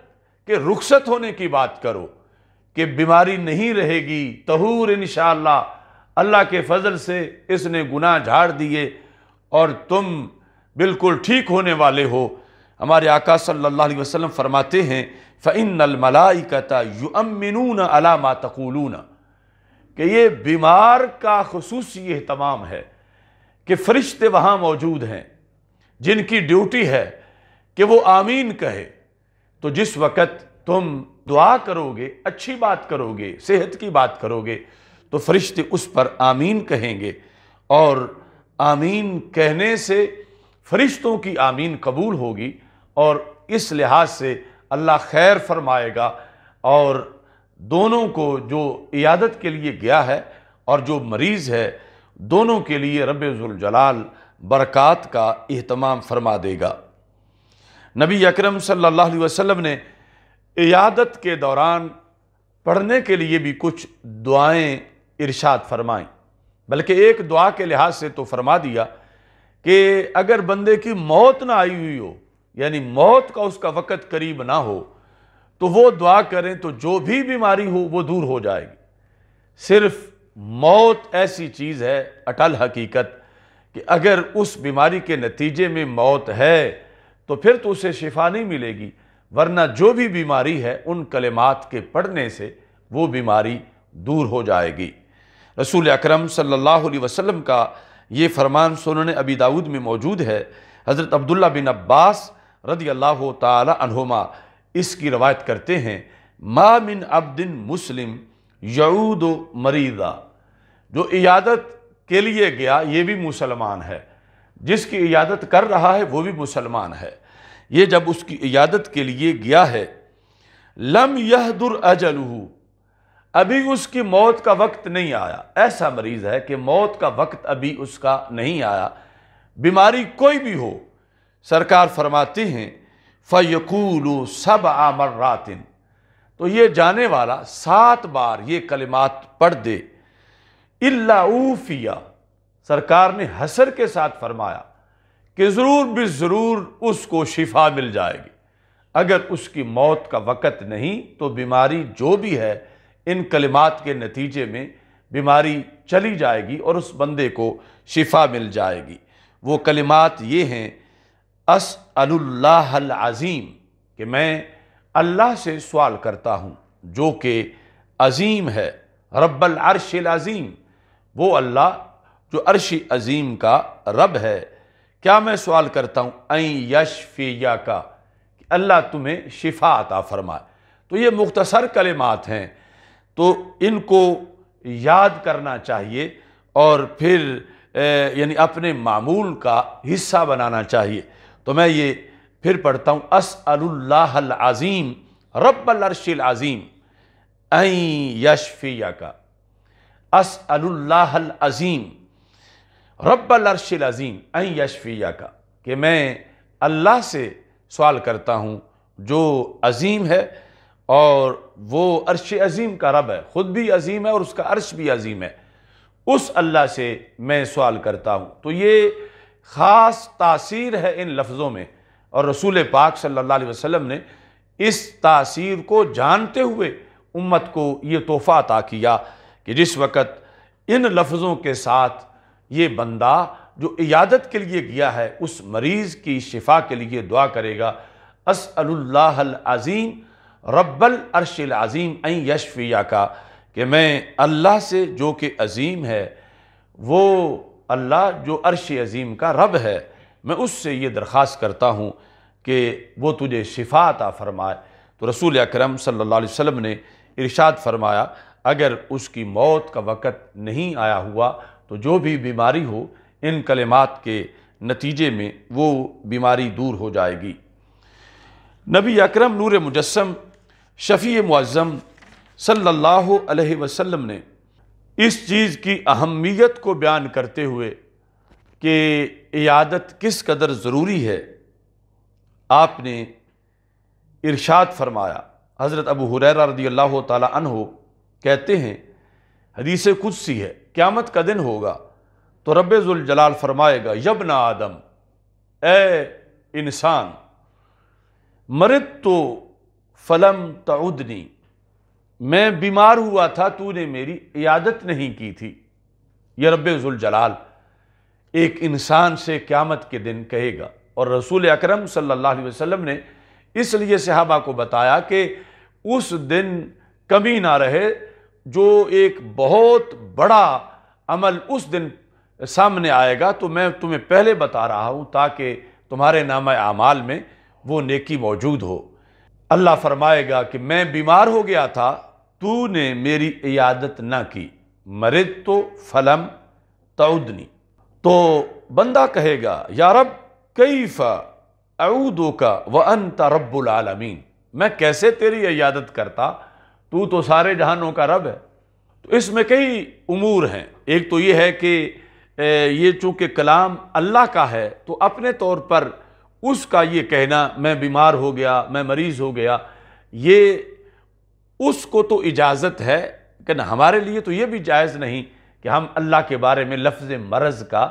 के रुखसत होने की बात करो कि बीमारी नहीं रहेगी तहूर तो इन अल्लाह के फजल से इसने गुनाह झाड़ दिए और तुम बिल्कुल ठीक होने वाले हो हमारे आका सल्लल्लाहु अलैहि वसल्लम फरमाते हैं फ़िन मलाइकता युमिन अला मातकूलून कि ये बीमार का खसूस तमाम है कि फ़रिश्ते वहाँ मौजूद हैं जिनकी ड्यूटी है कि वो आमीन कहे तो जिस वक़्त तुम दुआ करोगे अच्छी बात करोगे सेहत की बात करोगे तो फरिश्ते उस पर आमीन कहेंगे और आमीन कहने से फरिश्तों की आमीन कबूल होगी और इस लिहाज से अल्लाह खैर फरमाएगा और दोनों को जो इयादत के लिए गया है और जो मरीज़ है दोनों के लिए रबाल बरक़ात का अहतमाम फरमा देगा नबी अकरम सल्लल्लाहु अलैहि वसल्लम ने इयादत के दौरान पढ़ने के लिए भी कुछ दुआएं इरशाद फरमाएं बल्कि एक दुआ के लिहाज से तो फरमा दिया कि अगर बंदे की मौत ना आई हुई हो यानी मौत का उसका वक़्त करीब ना हो तो वो दुआ करें तो जो भी बीमारी हो वो दूर हो जाएगी सिर्फ मौत ऐसी चीज़ है अटल हकीकत कि अगर उस बीमारी के नतीजे में मौत है तो फिर तो उसे शिफा नहीं मिलेगी वरना जो भी बीमारी है उन कलेमात के पढ़ने से वो बीमारी दूर हो जाएगी रसूल अकरम सल्लल्लाहु अलैहि वसल्लम का ये फरमान सुनने अबी दाऊद में मौजूद है हज़रत अब्दुल्ला बिन अब्बास रदी अल्लाह तहोमा इसकी रवायत करते हैं मामिन अब्दिन मुस्लिम यऊद मरीदा जो इयादत के लिए गया ये भी मुसलमान है जिसकी इयादत कर रहा है वो भी मुसलमान है ये जब उसकी इयादत के लिए गया है लम यह दुर अजलहू अभी उसकी मौत का वक्त नहीं आया ऐसा मरीज़ है कि मौत का वक्त अभी उसका नहीं आया बीमारी कोई भी हो सरकार फरमाती हैं फ़यकूलू सब आमर्रातिन तो ये जाने वाला सात बार ये कलिमात पढ़ दे इलाऊफिया सरकार ने हसर के साथ फरमाया कि ज़रूर भी ज़रूर उसको शिफा मिल जाएगी अगर उसकी मौत का वक़्त नहीं तो बीमारी जो भी है इन कलिमात के नतीजे में बीमारी चली जाएगी और उस बंदे को शिफा मिल जाएगी वो कलिमात ये हैं अस अल्लाज़ीम कि मैं अल्लाह से सवाल करता हूँ जो कि अज़ीम है रब्बल अर्श अज़ीम वो अल्लाह जो अर्श अज़ीम का रब है क्या मैं सवाल करता हूँ अं यशफिया का कि अल्लाह तुम्हें शिफा अता फरमाए तो ये मुख्तसर कलिमात हैं तो इनको याद करना चाहिए और फिर यानी अपने मामूल का हिस्सा बनाना चाहिए तो मैं ये फिर पढ़ता हूँ अस असअल्लाज़ीम आजीम ऐ यशफ़िया का असअल्लाज़ीम रबालरशलज़ीम ऐ यशफ़िया का कि मैं अल्लाह से सवाल करता हूँ जो अजीम है और वो अरश अजीम का रब है ख़ुद भी अजीम है और उसका अरश भी अजीम है उस अल्लाह से मैं सवाल करता हूँ तो ये ख़ास तासीर है इन लफ्ज़ों में और रसूल पाक सल्लल्लाहु अलैहि वसल्लम ने इस तासीर को जानते हुए उम्मत को ये तोहफ़ा अता किया कि जिस वक़्त इन लफ्ज़ों के साथ ये बंदा जो इयादत के लिए गया है उस मरीज़ की शिफा के लिए दुआ करेगा असअल्लाज़ीम रब्बल अरशिल अज़ीम ऐ यशफिया का कि मैं अल्लाह से जो कि अज़ीम है वो अल्लाह जो अरश अज़ीम का रब है मैं उससे ये दरख्वास्त करता हूँ कि वो तुझे शिफाता फ़रमाए तो रसूल अक्रम सम ने इर्शाद फरमाया अगर उसकी मौत का वक़्त नहीं आया हुआ तो जो भी बीमारी हो इन कलेमात के नतीजे में वो बीमारी दूर हो जाएगी नबी अक्रम नूर मुजस्म शफ़ी मुज़म सल्ला वसम ने इस चीज़ की अहमियत को बयान करते हुए कि इयादत किस कदर ज़रूरी है आपने इरशाद फरमाया हज़रत अबू हुरैरा रदी अल्लाह तहो कहते हैं हदीस कुछ सी है क़्यामत का दिन होगा तो रब्ज़ुलजलाल फरमाएगा यबना आदम ए इंसान मरद तो फ़लम तउदनी मैं बीमार हुआ था तूने मेरी इयादत नहीं की थी यह रब जलाल एक इंसान से क़्यामत के दिन कहेगा और रसूल अकरम सल्लल्लाहु अलैहि वसल्लम ने इसलिए सहाबा को बताया कि उस दिन कमी ना रहे जो एक बहुत बड़ा अमल उस दिन सामने आएगा तो मैं तुम्हें पहले बता रहा हूँ ताकि तुम्हारे नाम आमाल में वो नेकी मौजूद हो अल्लाह फरमाएगा कि मैं बीमार हो गया था तूने मेरी इयादत ना की मरित तो फलम तउदनी तो बंदा कहेगा यारब कई अऊदो का व अन तरब्बुलमीन मैं कैसे तेरी इयादत करता तू तो सारे जहानों का रब है तो इसमें कई उमूर हैं एक तो ये है कि ये चूँकि कलाम अल्लाह का है तो अपने तौर पर उसका ये कहना मैं बीमार हो गया मैं मरीज़ हो गया ये उसको तो इजाज़त है कि ना हमारे लिए तो ये भी जायज़ नहीं कि हम अल्लाह के बारे में लफ्ज़ मरज़ का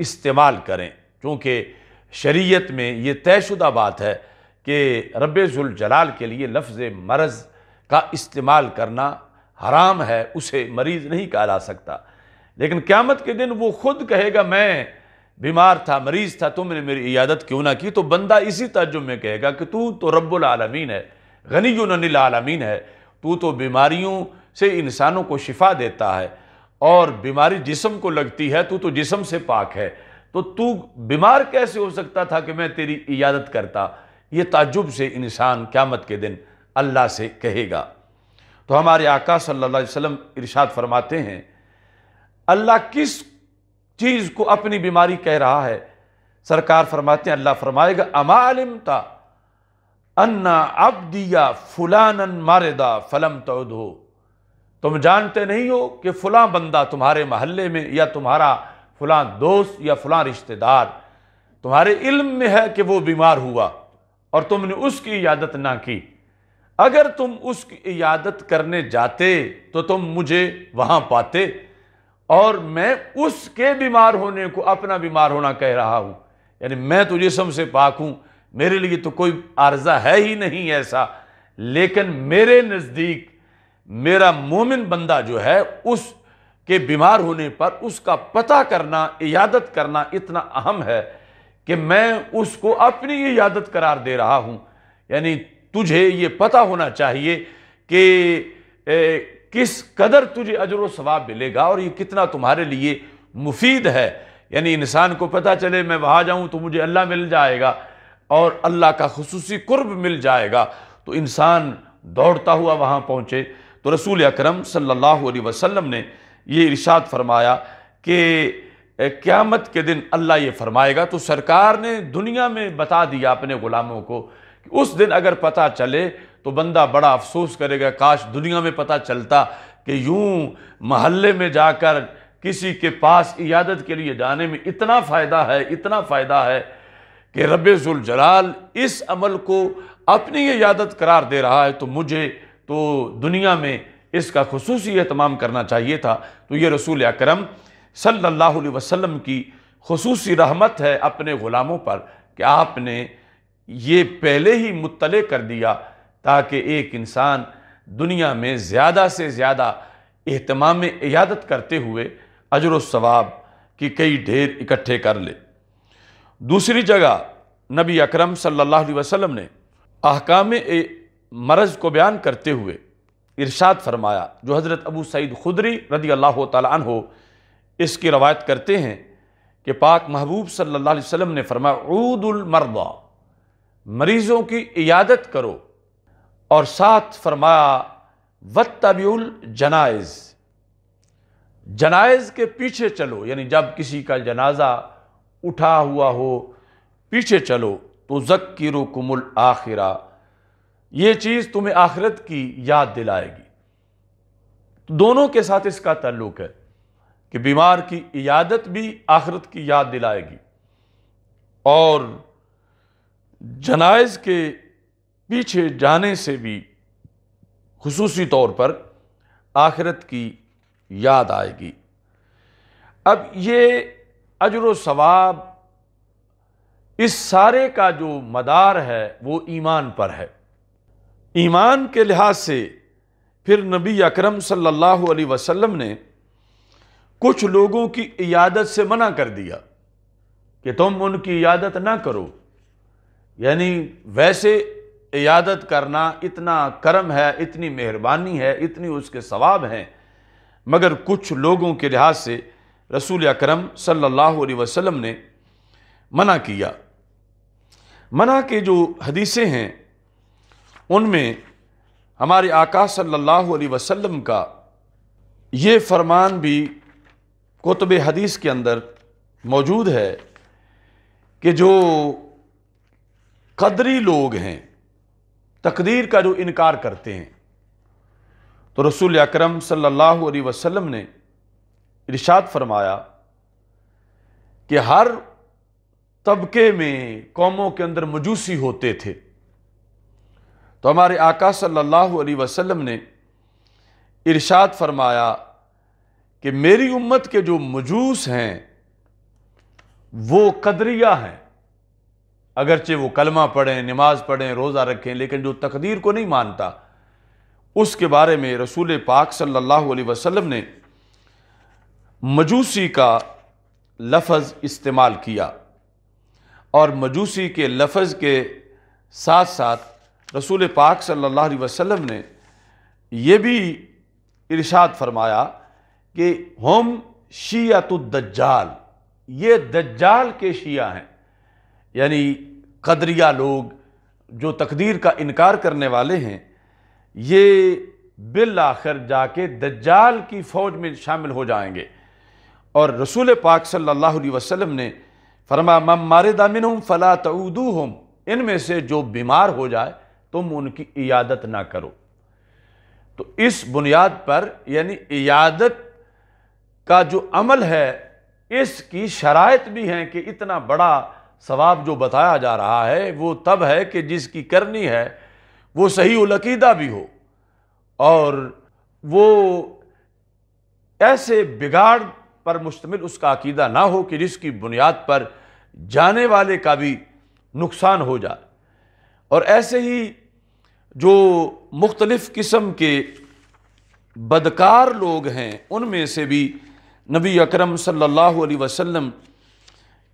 इस्तेमाल करें क्योंकि शरीयत में ये तयशुदा बात है कि रबाल के लिए लफ्ज़ मरज़ का इस्तेमाल करना हराम है उसे मरीज़ नहीं जा सकता लेकिन क़्यामत के दिन वो ख़ुद कहेगा मैं बीमार था मरीज़ था तुमने मेरी इयादत क्यों ना की तो बंदा इसी तर्जुम में कहेगा कि तू तो रब्बुल आलमीन है गनी यूनिल आलमीन है तू तो बीमारियों से इंसानों को शिफा देता है और बीमारी जिसम को लगती है तू तो जिसम से पाक है तो तू बीमार कैसे हो सकता था कि मैं तेरी इजादत करता ये ताजुब से इंसान क्यामत के दिन अल्लाह से कहेगा तो हमारे आका सल्लल्लाहु अलैहि वसल्लम इरशाद फरमाते हैं अल्लाह किस चीज़ को अपनी बीमारी कह रहा है सरकार फरमाते हैं अल्लाह फरमाएगा अमालिम अन्ना अब दिया फुलानन मारदा फलम तो तुम जानते नहीं हो कि फलां बंदा तुम्हारे महल्ले में या तुम्हारा फलां दोस्त या फलां रिश्तेदार तुम्हारे इल्म में है कि वो बीमार हुआ और तुमने उसकी इयादत ना की अगर तुम उसकी इयादत करने जाते तो तुम मुझे वहां पाते और मैं उसके बीमार होने को अपना बीमार होना कह रहा हूं यानी मैं तुझे सबसे से पाक हूं मेरे लिए तो कोई आर्जा है ही नहीं ऐसा लेकिन मेरे नज़दीक मेरा मोमिन बंदा जो है उस के बीमार होने पर उसका पता करना इयादत करना इतना अहम है कि मैं उसको अपनी इयादत करार दे रहा हूँ यानी तुझे ये पता होना चाहिए कि किस कदर तुझे अजर सवाब मिलेगा और ये कितना तुम्हारे लिए मुफीद है यानी इंसान को पता चले मैं वहाँ जाऊँ तो मुझे अल्लाह मिल जाएगा और अल्लाह का खसूसी कुर्ब मिल जाएगा तो इंसान दौड़ता हुआ वहाँ पहुँचे तो रसूल अक्रम सम ने ये इरशाद फरमाया कि क़्यामत के दिन अल्लाह ये फरमाएगा तो सरकार ने दुनिया में बता दिया अपने ग़ुलामों को कि उस दिन अगर पता चले तो बंदा बड़ा अफसोस करेगा काश दुनिया में पता चलता कि यूँ महल्ले में जाकर किसी के पास इयादत के लिए जाने में इतना फ़ायदा है इतना फ़ायदा है कि रबाल इस अमल को अपनी इजादत करार दे रहा है तो मुझे तो दुनिया में इसका खसूस अहतमाम करना चाहिए था तो ये रसूल अक्रम सल्ला वसम की खसूस रहमत है अपने ग़ुलामों पर कि आपने ये पहले ही मुतल कर दिया ताकि एक इंसान दुनिया में ज़्यादा से ज़्यादा अहतमाम इयादत करते हुए अजर सवाब की कई ढेर इकट्ठे कर ले दूसरी जगह नबी अकरम सल्लल्लाहु अलैहि वसल्लम ने अहकाम मरज़ को बयान करते हुए इरशाद फरमाया जो हज़रत अबू सईद खुदरी रदी अल्लाह तहो इसकी रवायत करते हैं कि पाक महबूब सल्लल्लाहु अलैहि वसल्लम ने फरमाया मरदा मरीज़ों की इयादत करो और साथ फरमाया वत्तबियुल जनाइज़ जनाइज़ के पीछे चलो यानी जब किसी का जनाजा उठा हुआ हो पीछे चलो तो जक्र कुमुल आखिरा ये चीज़ तुम्हें आखिरत की याद दिलाएगी तो दोनों के साथ इसका ताल्लुक है कि बीमार की इयादत भी आखिरत की याद दिलाएगी और जनाइज के पीछे जाने से भी खसूसी तौर पर आखिरत की याद आएगी अब ये अजर सवाब इस सारे का जो मदार है वो ईमान पर है ईमान के लिहाज से फिर नबी अकरम सल्लल्लाहु अलैहि वसल्लम ने कुछ लोगों की इयादत से मना कर दिया कि तुम उनकी इयादत ना करो यानी वैसे इयादत करना इतना करम है इतनी मेहरबानी है इतनी उसके सवाब हैं मगर कुछ लोगों के लिहाज से रसूल अकरम सल्लल्लाहु अलैहि वसल्लम ने मना किया मना के जो हदीसें हैं उनमें हमारे आका सल्लल्लाहु अलैहि वसल्लम का ये फरमान भी कुतब हदीस के अंदर मौजूद है कि जो कदरी लोग हैं तकदीर का जो इनकार करते हैं तो रसूल अकरम सल्लल्लाहु अलैहि वसल्लम ने इर्शाद फरमाया कि हर तबके में कौमों के अंदर मजूसी होते थे तो हमारे आका सल्लल्लाहु अलैहि वसल्लम ने इर्शाद फरमाया कि मेरी उम्मत के जो मजूस हैं वो कदरिया हैं अगरचे वो कलमा पढ़ें नमाज पढ़ें रोज़ा रखें लेकिन जो तकदीर को नहीं मानता उसके बारे में रसूल पाक सल्लल्लाहु अलैहि वसल्लम ने मजूसी का लफज इस्तेमाल किया और मजूसी के लफज के साथ साथ रसूल पाक सल्लल्लाहु अलैहि वसल्लम ने यह भी इरशाद फरमाया कि हम दज्जाल ये दज्जाल के शिया हैं यानी कदरिया लोग जो तकदीर का इनकार करने वाले हैं ये बिल आखिर जाके दज्जाल की फ़ौज में शामिल हो जाएंगे और रसूल पाक सल्लल्लाहु अलैहि वसल्लम ने फरमा मम मारे दामिन हम फ़ला तऊदू हम इनमें से जो बीमार हो जाए तुम उनकी इयादत ना करो तो इस बुनियाद पर यानी इयादत का जो अमल है इसकी शरात भी हैं कि इतना बड़ा सवाब जो बताया जा रहा है वो तब है कि जिसकी करनी है वो सही उलकीदा भी हो और वो ऐसे बिगाड़ पर मुश्तमिल उसका अकीदा ना हो कि जिसकी बुनियाद पर जाने वाले का भी नुकसान हो जाए और ऐसे ही जो मुख्तलफ़ किस्म के बदकार लोग हैं उनमें से भी नबी अकरम सल्लल्लाहु अलैहि वसल्लम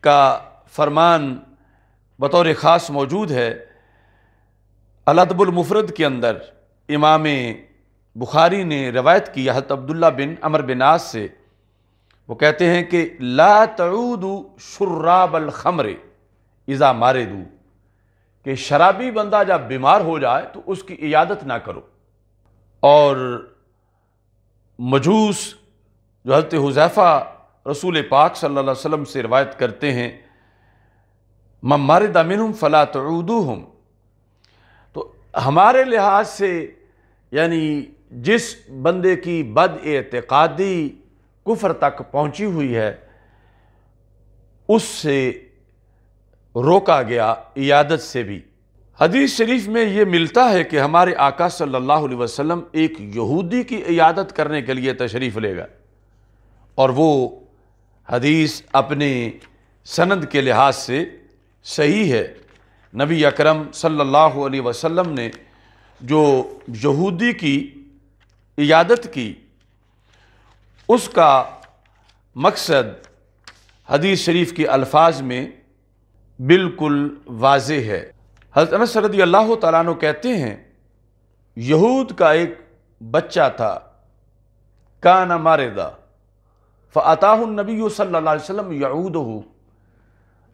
का फरमान बतौर ख़ास मौजूद है अलदबुलमफरद के अंदर इमाम बुखारी ने रवायत की हत अब्दुल्ला बिन अमर बिनास से वो कहते हैं कि ला तऊदू शुर्राबल खमरे इज़ा मारे दू कि शराबी बंदा जब बीमार हो जाए तो उसकी इयादत ना करो और मजूस जो हजरत हुजैफ़ा रसूल पाक सल्लल्लाहु अलैहि वसल्लम से रवायत करते हैं मम मारे दामिन फ़ला तऊदू हम तो हमारे लिहाज से यानी जिस बंदे की बद एतकादी कुफर तक पहुंची हुई है उससे रोका गया इयादत से भी हदीस शरीफ में ये मिलता है कि हमारे आका सल्लल्लाहु अलैहि वसल्लम एक यहूदी की इयादत करने के लिए तशरीफ़ लेगा और वो हदीस अपने सनद के लिहाज से सही है नबी अकरम सल्लल्लाहु अलैहि वसल्लम ने जो यहूदी की इयादत की उसका मकसद हदीस शरीफ के अल्फाज में बिल्कुल वाज है हजरत अनस अल्लाह तु कहते हैं यहूद का एक बच्चा था काना मारदा फ़ाताह नबी सल्ला वसम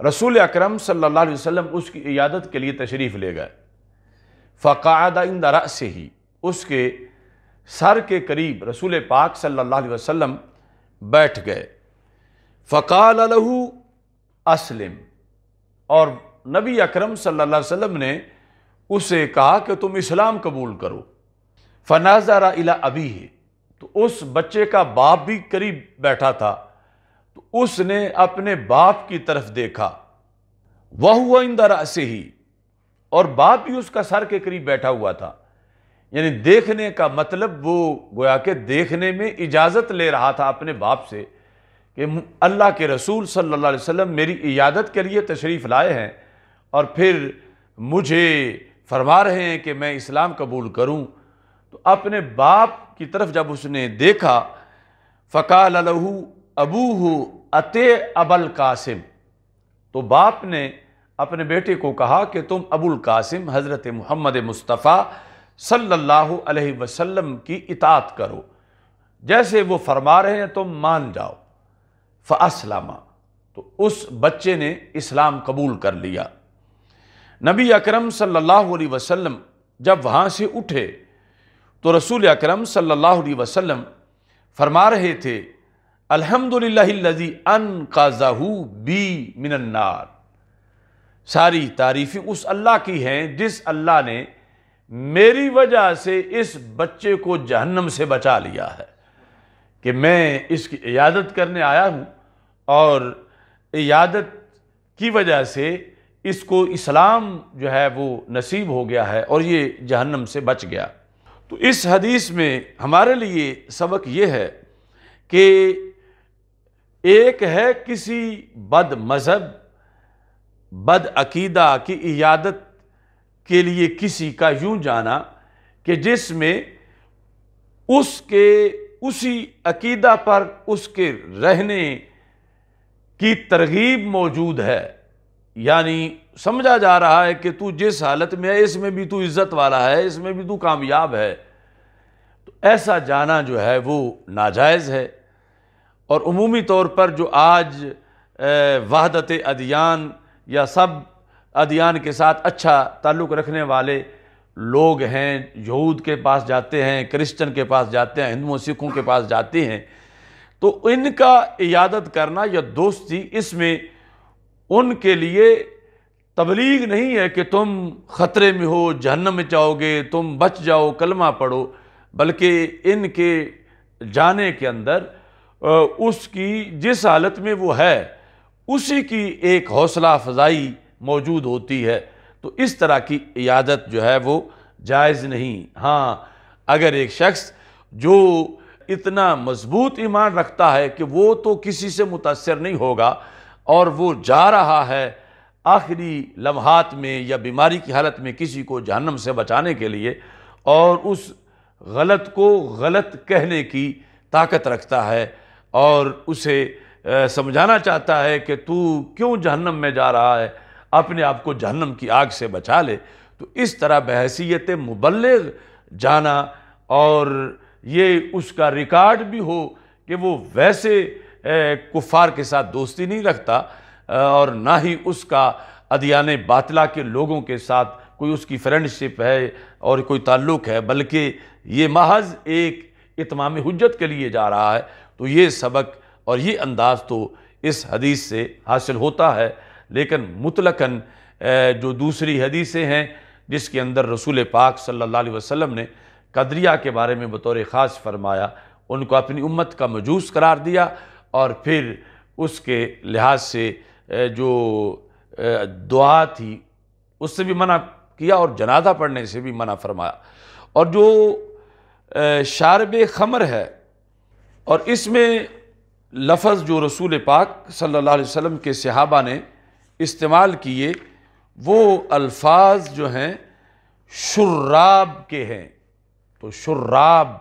रसूल अक्रम सल्ला वसम उसकी इयादत के लिए तशरीफ़ ले गए फ़ादा इन दरा से ही उसके सर के करीब रसूल पाक सल्लल्लाहु अलैहि वसल्लम बैठ गए फ़काल लहू असलम और नबी अकरम सल्लल्लाहु अलैहि वसल्लम ने उसे कहा कि तुम इस्लाम कबूल करो फ़नाजारा इला अभी है तो उस बच्चे का बाप भी करीब बैठा था तो उसने अपने बाप की तरफ देखा वह हुआ इंदरा से ही और बाप भी उसका सर के करीब बैठा हुआ था यानी देखने का मतलब वो गोया के देखने में इजाज़त ले रहा था अपने बाप से कि अल्लाह के रसूल सल्लल्लाहु अलैहि वसल्लम मेरी इयादत के लिए तशरीफ़ लाए हैं और फिर मुझे फरमा रहे हैं कि मैं इस्लाम कबूल करूं तो अपने बाप की तरफ जब उसने देखा फ़काल लहू अबूहू अते अबल कासिम तो बाप ने अपने बेटे को कहा कि तुम अबुल कासिम हज़रत मोहम्मद मुस्तफ़ा सल्लल्लाहु अलैहि वसल्लम की इतात करो जैसे वो फरमा रहे हैं तो मान जाओ फ़असलामा तो उस बच्चे ने इस्लाम कबूल कर लिया नबी अकरम सल्लल्लाहु अलैहि वसल्लम जब वहाँ से उठे तो रसूल अकरम सल्लल्लाहु अलैहि वसल्लम फरमा रहे थे अल्हम्दुलिल्लाहिल्लज़ी अन काजाहू बी मिनन्नार सारी तारीफ़ें उस अल्लाह की हैं जिस अल्लाह ने मेरी वजह से इस बच्चे को जहन्नम से बचा लिया है कि मैं इसकी इयादत करने आया हूँ और इयादत की वजह से इसको इस्लाम जो है वो नसीब हो गया है और ये जहन्नम से बच गया तो इस हदीस में हमारे लिए सबक ये है कि एक है किसी बद मज़हब बद अकीदा की इयादत के लिए किसी का यूं जाना कि जिसमें उसके उसी अकीदा पर उसके रहने की तरगीब मौजूद है यानी समझा जा रहा है कि तू जिस हालत में है इसमें भी तू इज़्ज़त वाला है इसमें भी तू कामयाब है तो ऐसा जाना जो है वो नाजायज़ है और अमूमी तौर पर जो आज वहादत अदियान या सब अदियान के साथ अच्छा ताल्लुक़ रखने वाले लोग हैं यहूद के पास जाते हैं क्रिश्चन के पास जाते हैं हिंदुओं सिखों के पास जाते हैं तो इनका इयादत करना या दोस्ती इसमें उनके लिए तबलीग नहीं है कि तुम ख़तरे में हो जहन्नम में जाओगे तुम बच जाओ कलमा पढ़ो बल्कि इनके जाने के अंदर उसकी जिस हालत में वो है उसी की एक हौसला अफजाई मौजूद होती है तो इस तरह की इयादत जो है वो जायज़ नहीं हाँ अगर एक शख्स जो इतना मजबूत ईमान रखता है कि वो तो किसी से मुतासर नहीं होगा और वो जा रहा है आखिरी लम्हात में या बीमारी की हालत में किसी को जहन्नम से बचाने के लिए और उस गलत को गलत कहने की ताकत रखता है और उसे समझाना चाहता है कि तू क्यों जहन्नम में जा रहा है अपने आप को जहन्नम की आग से बचा ले तो इस तरह बहसीत मुबल जाना और ये उसका रिकॉर्ड भी हो कि वो वैसे कुफार के साथ दोस्ती नहीं रखता और ना ही उसका अदियान बातला के लोगों के साथ कोई उसकी फ्रेंडशिप है और कोई ताल्लुक है बल्कि ये महज एक इतमाम हजत के लिए जा रहा है तो ये सबक और ये अंदाज़ तो इस हदीस से हासिल होता है लेकिन मुतलकन जो दूसरी हदीसें हैं जिसके अंदर रसूल पाक सल्लल्लाहु अलैहि वसल्लम ने कदरिया के बारे में बतौर ख़ास फरमाया उनको अपनी उम्मत का मजूस करार दिया और फिर उसके लिहाज से जो दुआ थी उससे भी मना किया और जनाजा पढ़ने से भी मना फरमाया और जो शारब खमर है और इसमें लफज जो रसूल पाक सल्लल्लाहु अलैहि वसल्लम के सहाबा ने इस्तेमाल किए वो अल्फाज जो हैं शुर्राब के हैं तो शुर्राब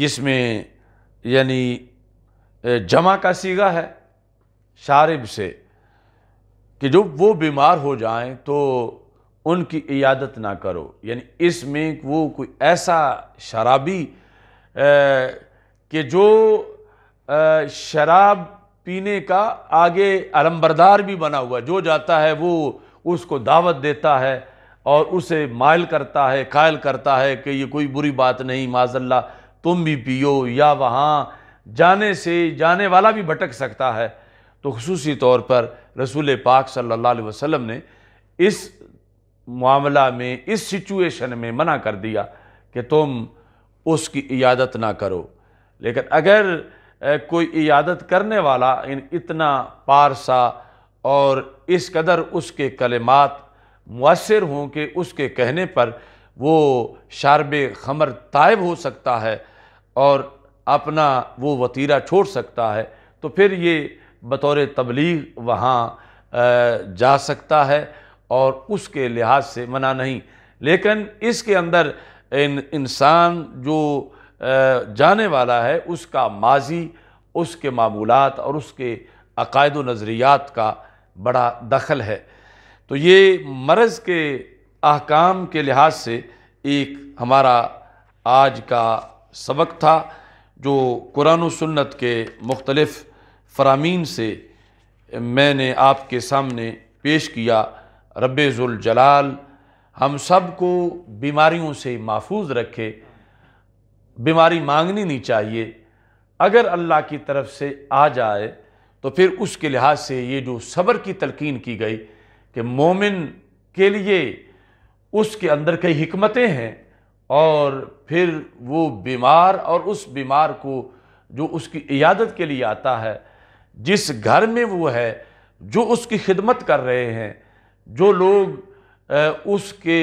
जिसमें यानी जमा का सीगा है शारब से कि जब वो बीमार हो जाएं तो उनकी इयादत ना करो यानी इसमें वो कोई ऐसा शराबी कि जो शराब पीने का आगे आलम्बरदार भी बना हुआ जो जाता है वो उसको दावत देता है और उसे मायल करता है कायल करता है कि ये कोई बुरी बात नहीं माजल्ला तुम भी पियो या वहाँ जाने से जाने वाला भी भटक सकता है तो खसूस तौर पर रसूल पाक सल्ला वसलम ने इस मामला में इस सिचुएशन में मना कर दिया कि तुम उसकी इयादत ना करो लेकिन अगर कोई इयादत करने वाला इन इतना पारसा और इस कदर उसके कलमात मुसर हों कि उसके कहने पर वो शारब खमर तायब हो सकता है और अपना वो वतीरा छोड़ सकता है तो फिर ये बतौर तबलीग वहाँ जा सकता है और उसके लिहाज से मना नहीं लेकिन इसके अंदर इंसान जो जाने वाला है उसका माजी उसके मामूलत और उसके अकायद नज़रियात का बड़ा दखल है तो ये मरज़ के अहकाम के लिहाज से एक हमारा आज का सबक था जो कुरान सन्नत के मुख्तलफ़ फरामीन से मैंने आपके सामने पेश किया रब्ज़ुलजलाल हम सब को बीमारियों से महफूज रखे बीमारी मांगनी नहीं चाहिए अगर अल्लाह की तरफ से आ जाए तो फिर उसके लिहाज से ये जो सब्र की तलकीन की गई कि मोमिन के लिए उसके अंदर कई हमतें हैं और फिर वो बीमार और उस बीमार को जो उसकी इयादत के लिए आता है जिस घर में वो है जो उसकी खिदमत कर रहे हैं जो लोग उसके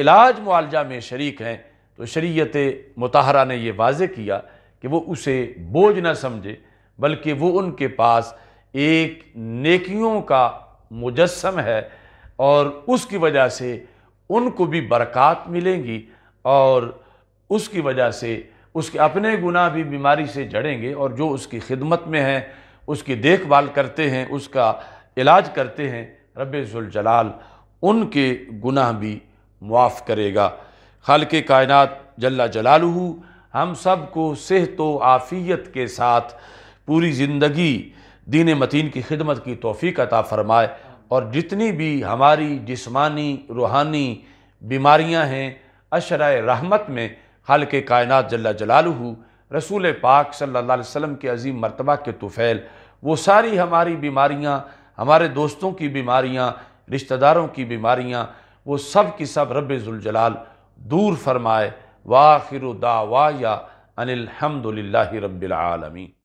इलाज मुआलजा में शरीक हैं तो शरीयत मतहरा ने यह वाज किया कि वो उसे बोझ ना समझे बल्कि वो उनके पास एक नेकियों का मुजस्म है और उसकी वजह से उनको भी बरक़ात मिलेंगी और उसकी वजह से उसके अपने गुनाह भी बीमारी से जड़ेंगे और जो उसकी खिदमत में हैं उसकी देखभाल करते हैं उसका इलाज करते हैं रब्ज़ुलजलाल उनके गुनाह भी मुआफ़ करेगा खल के कायनत जल्ला जलालू हम सब को सेहत व आफ़ियत के साथ पूरी ज़िंदगी दीन मतीन की खिदमत की तोफ़ी अता फ़रमाए और जितनी भी हमारी जिसमानी रूहानी बीमारियाँ हैं अशर रहमत में खल के कायनत जल्ला जलालू रसूल पाक सल्ला वसम के अजीम मरतबा के तुफ़ैल वो सारी हमारी बीमारियाँ हमारे दोस्तों की बीमारियाँ रिश्तेदारों की बीमारियाँ वो सब की सब रब दूर फरमाए वाखिर दावाया अनिलहमदिल्ला रबालमीन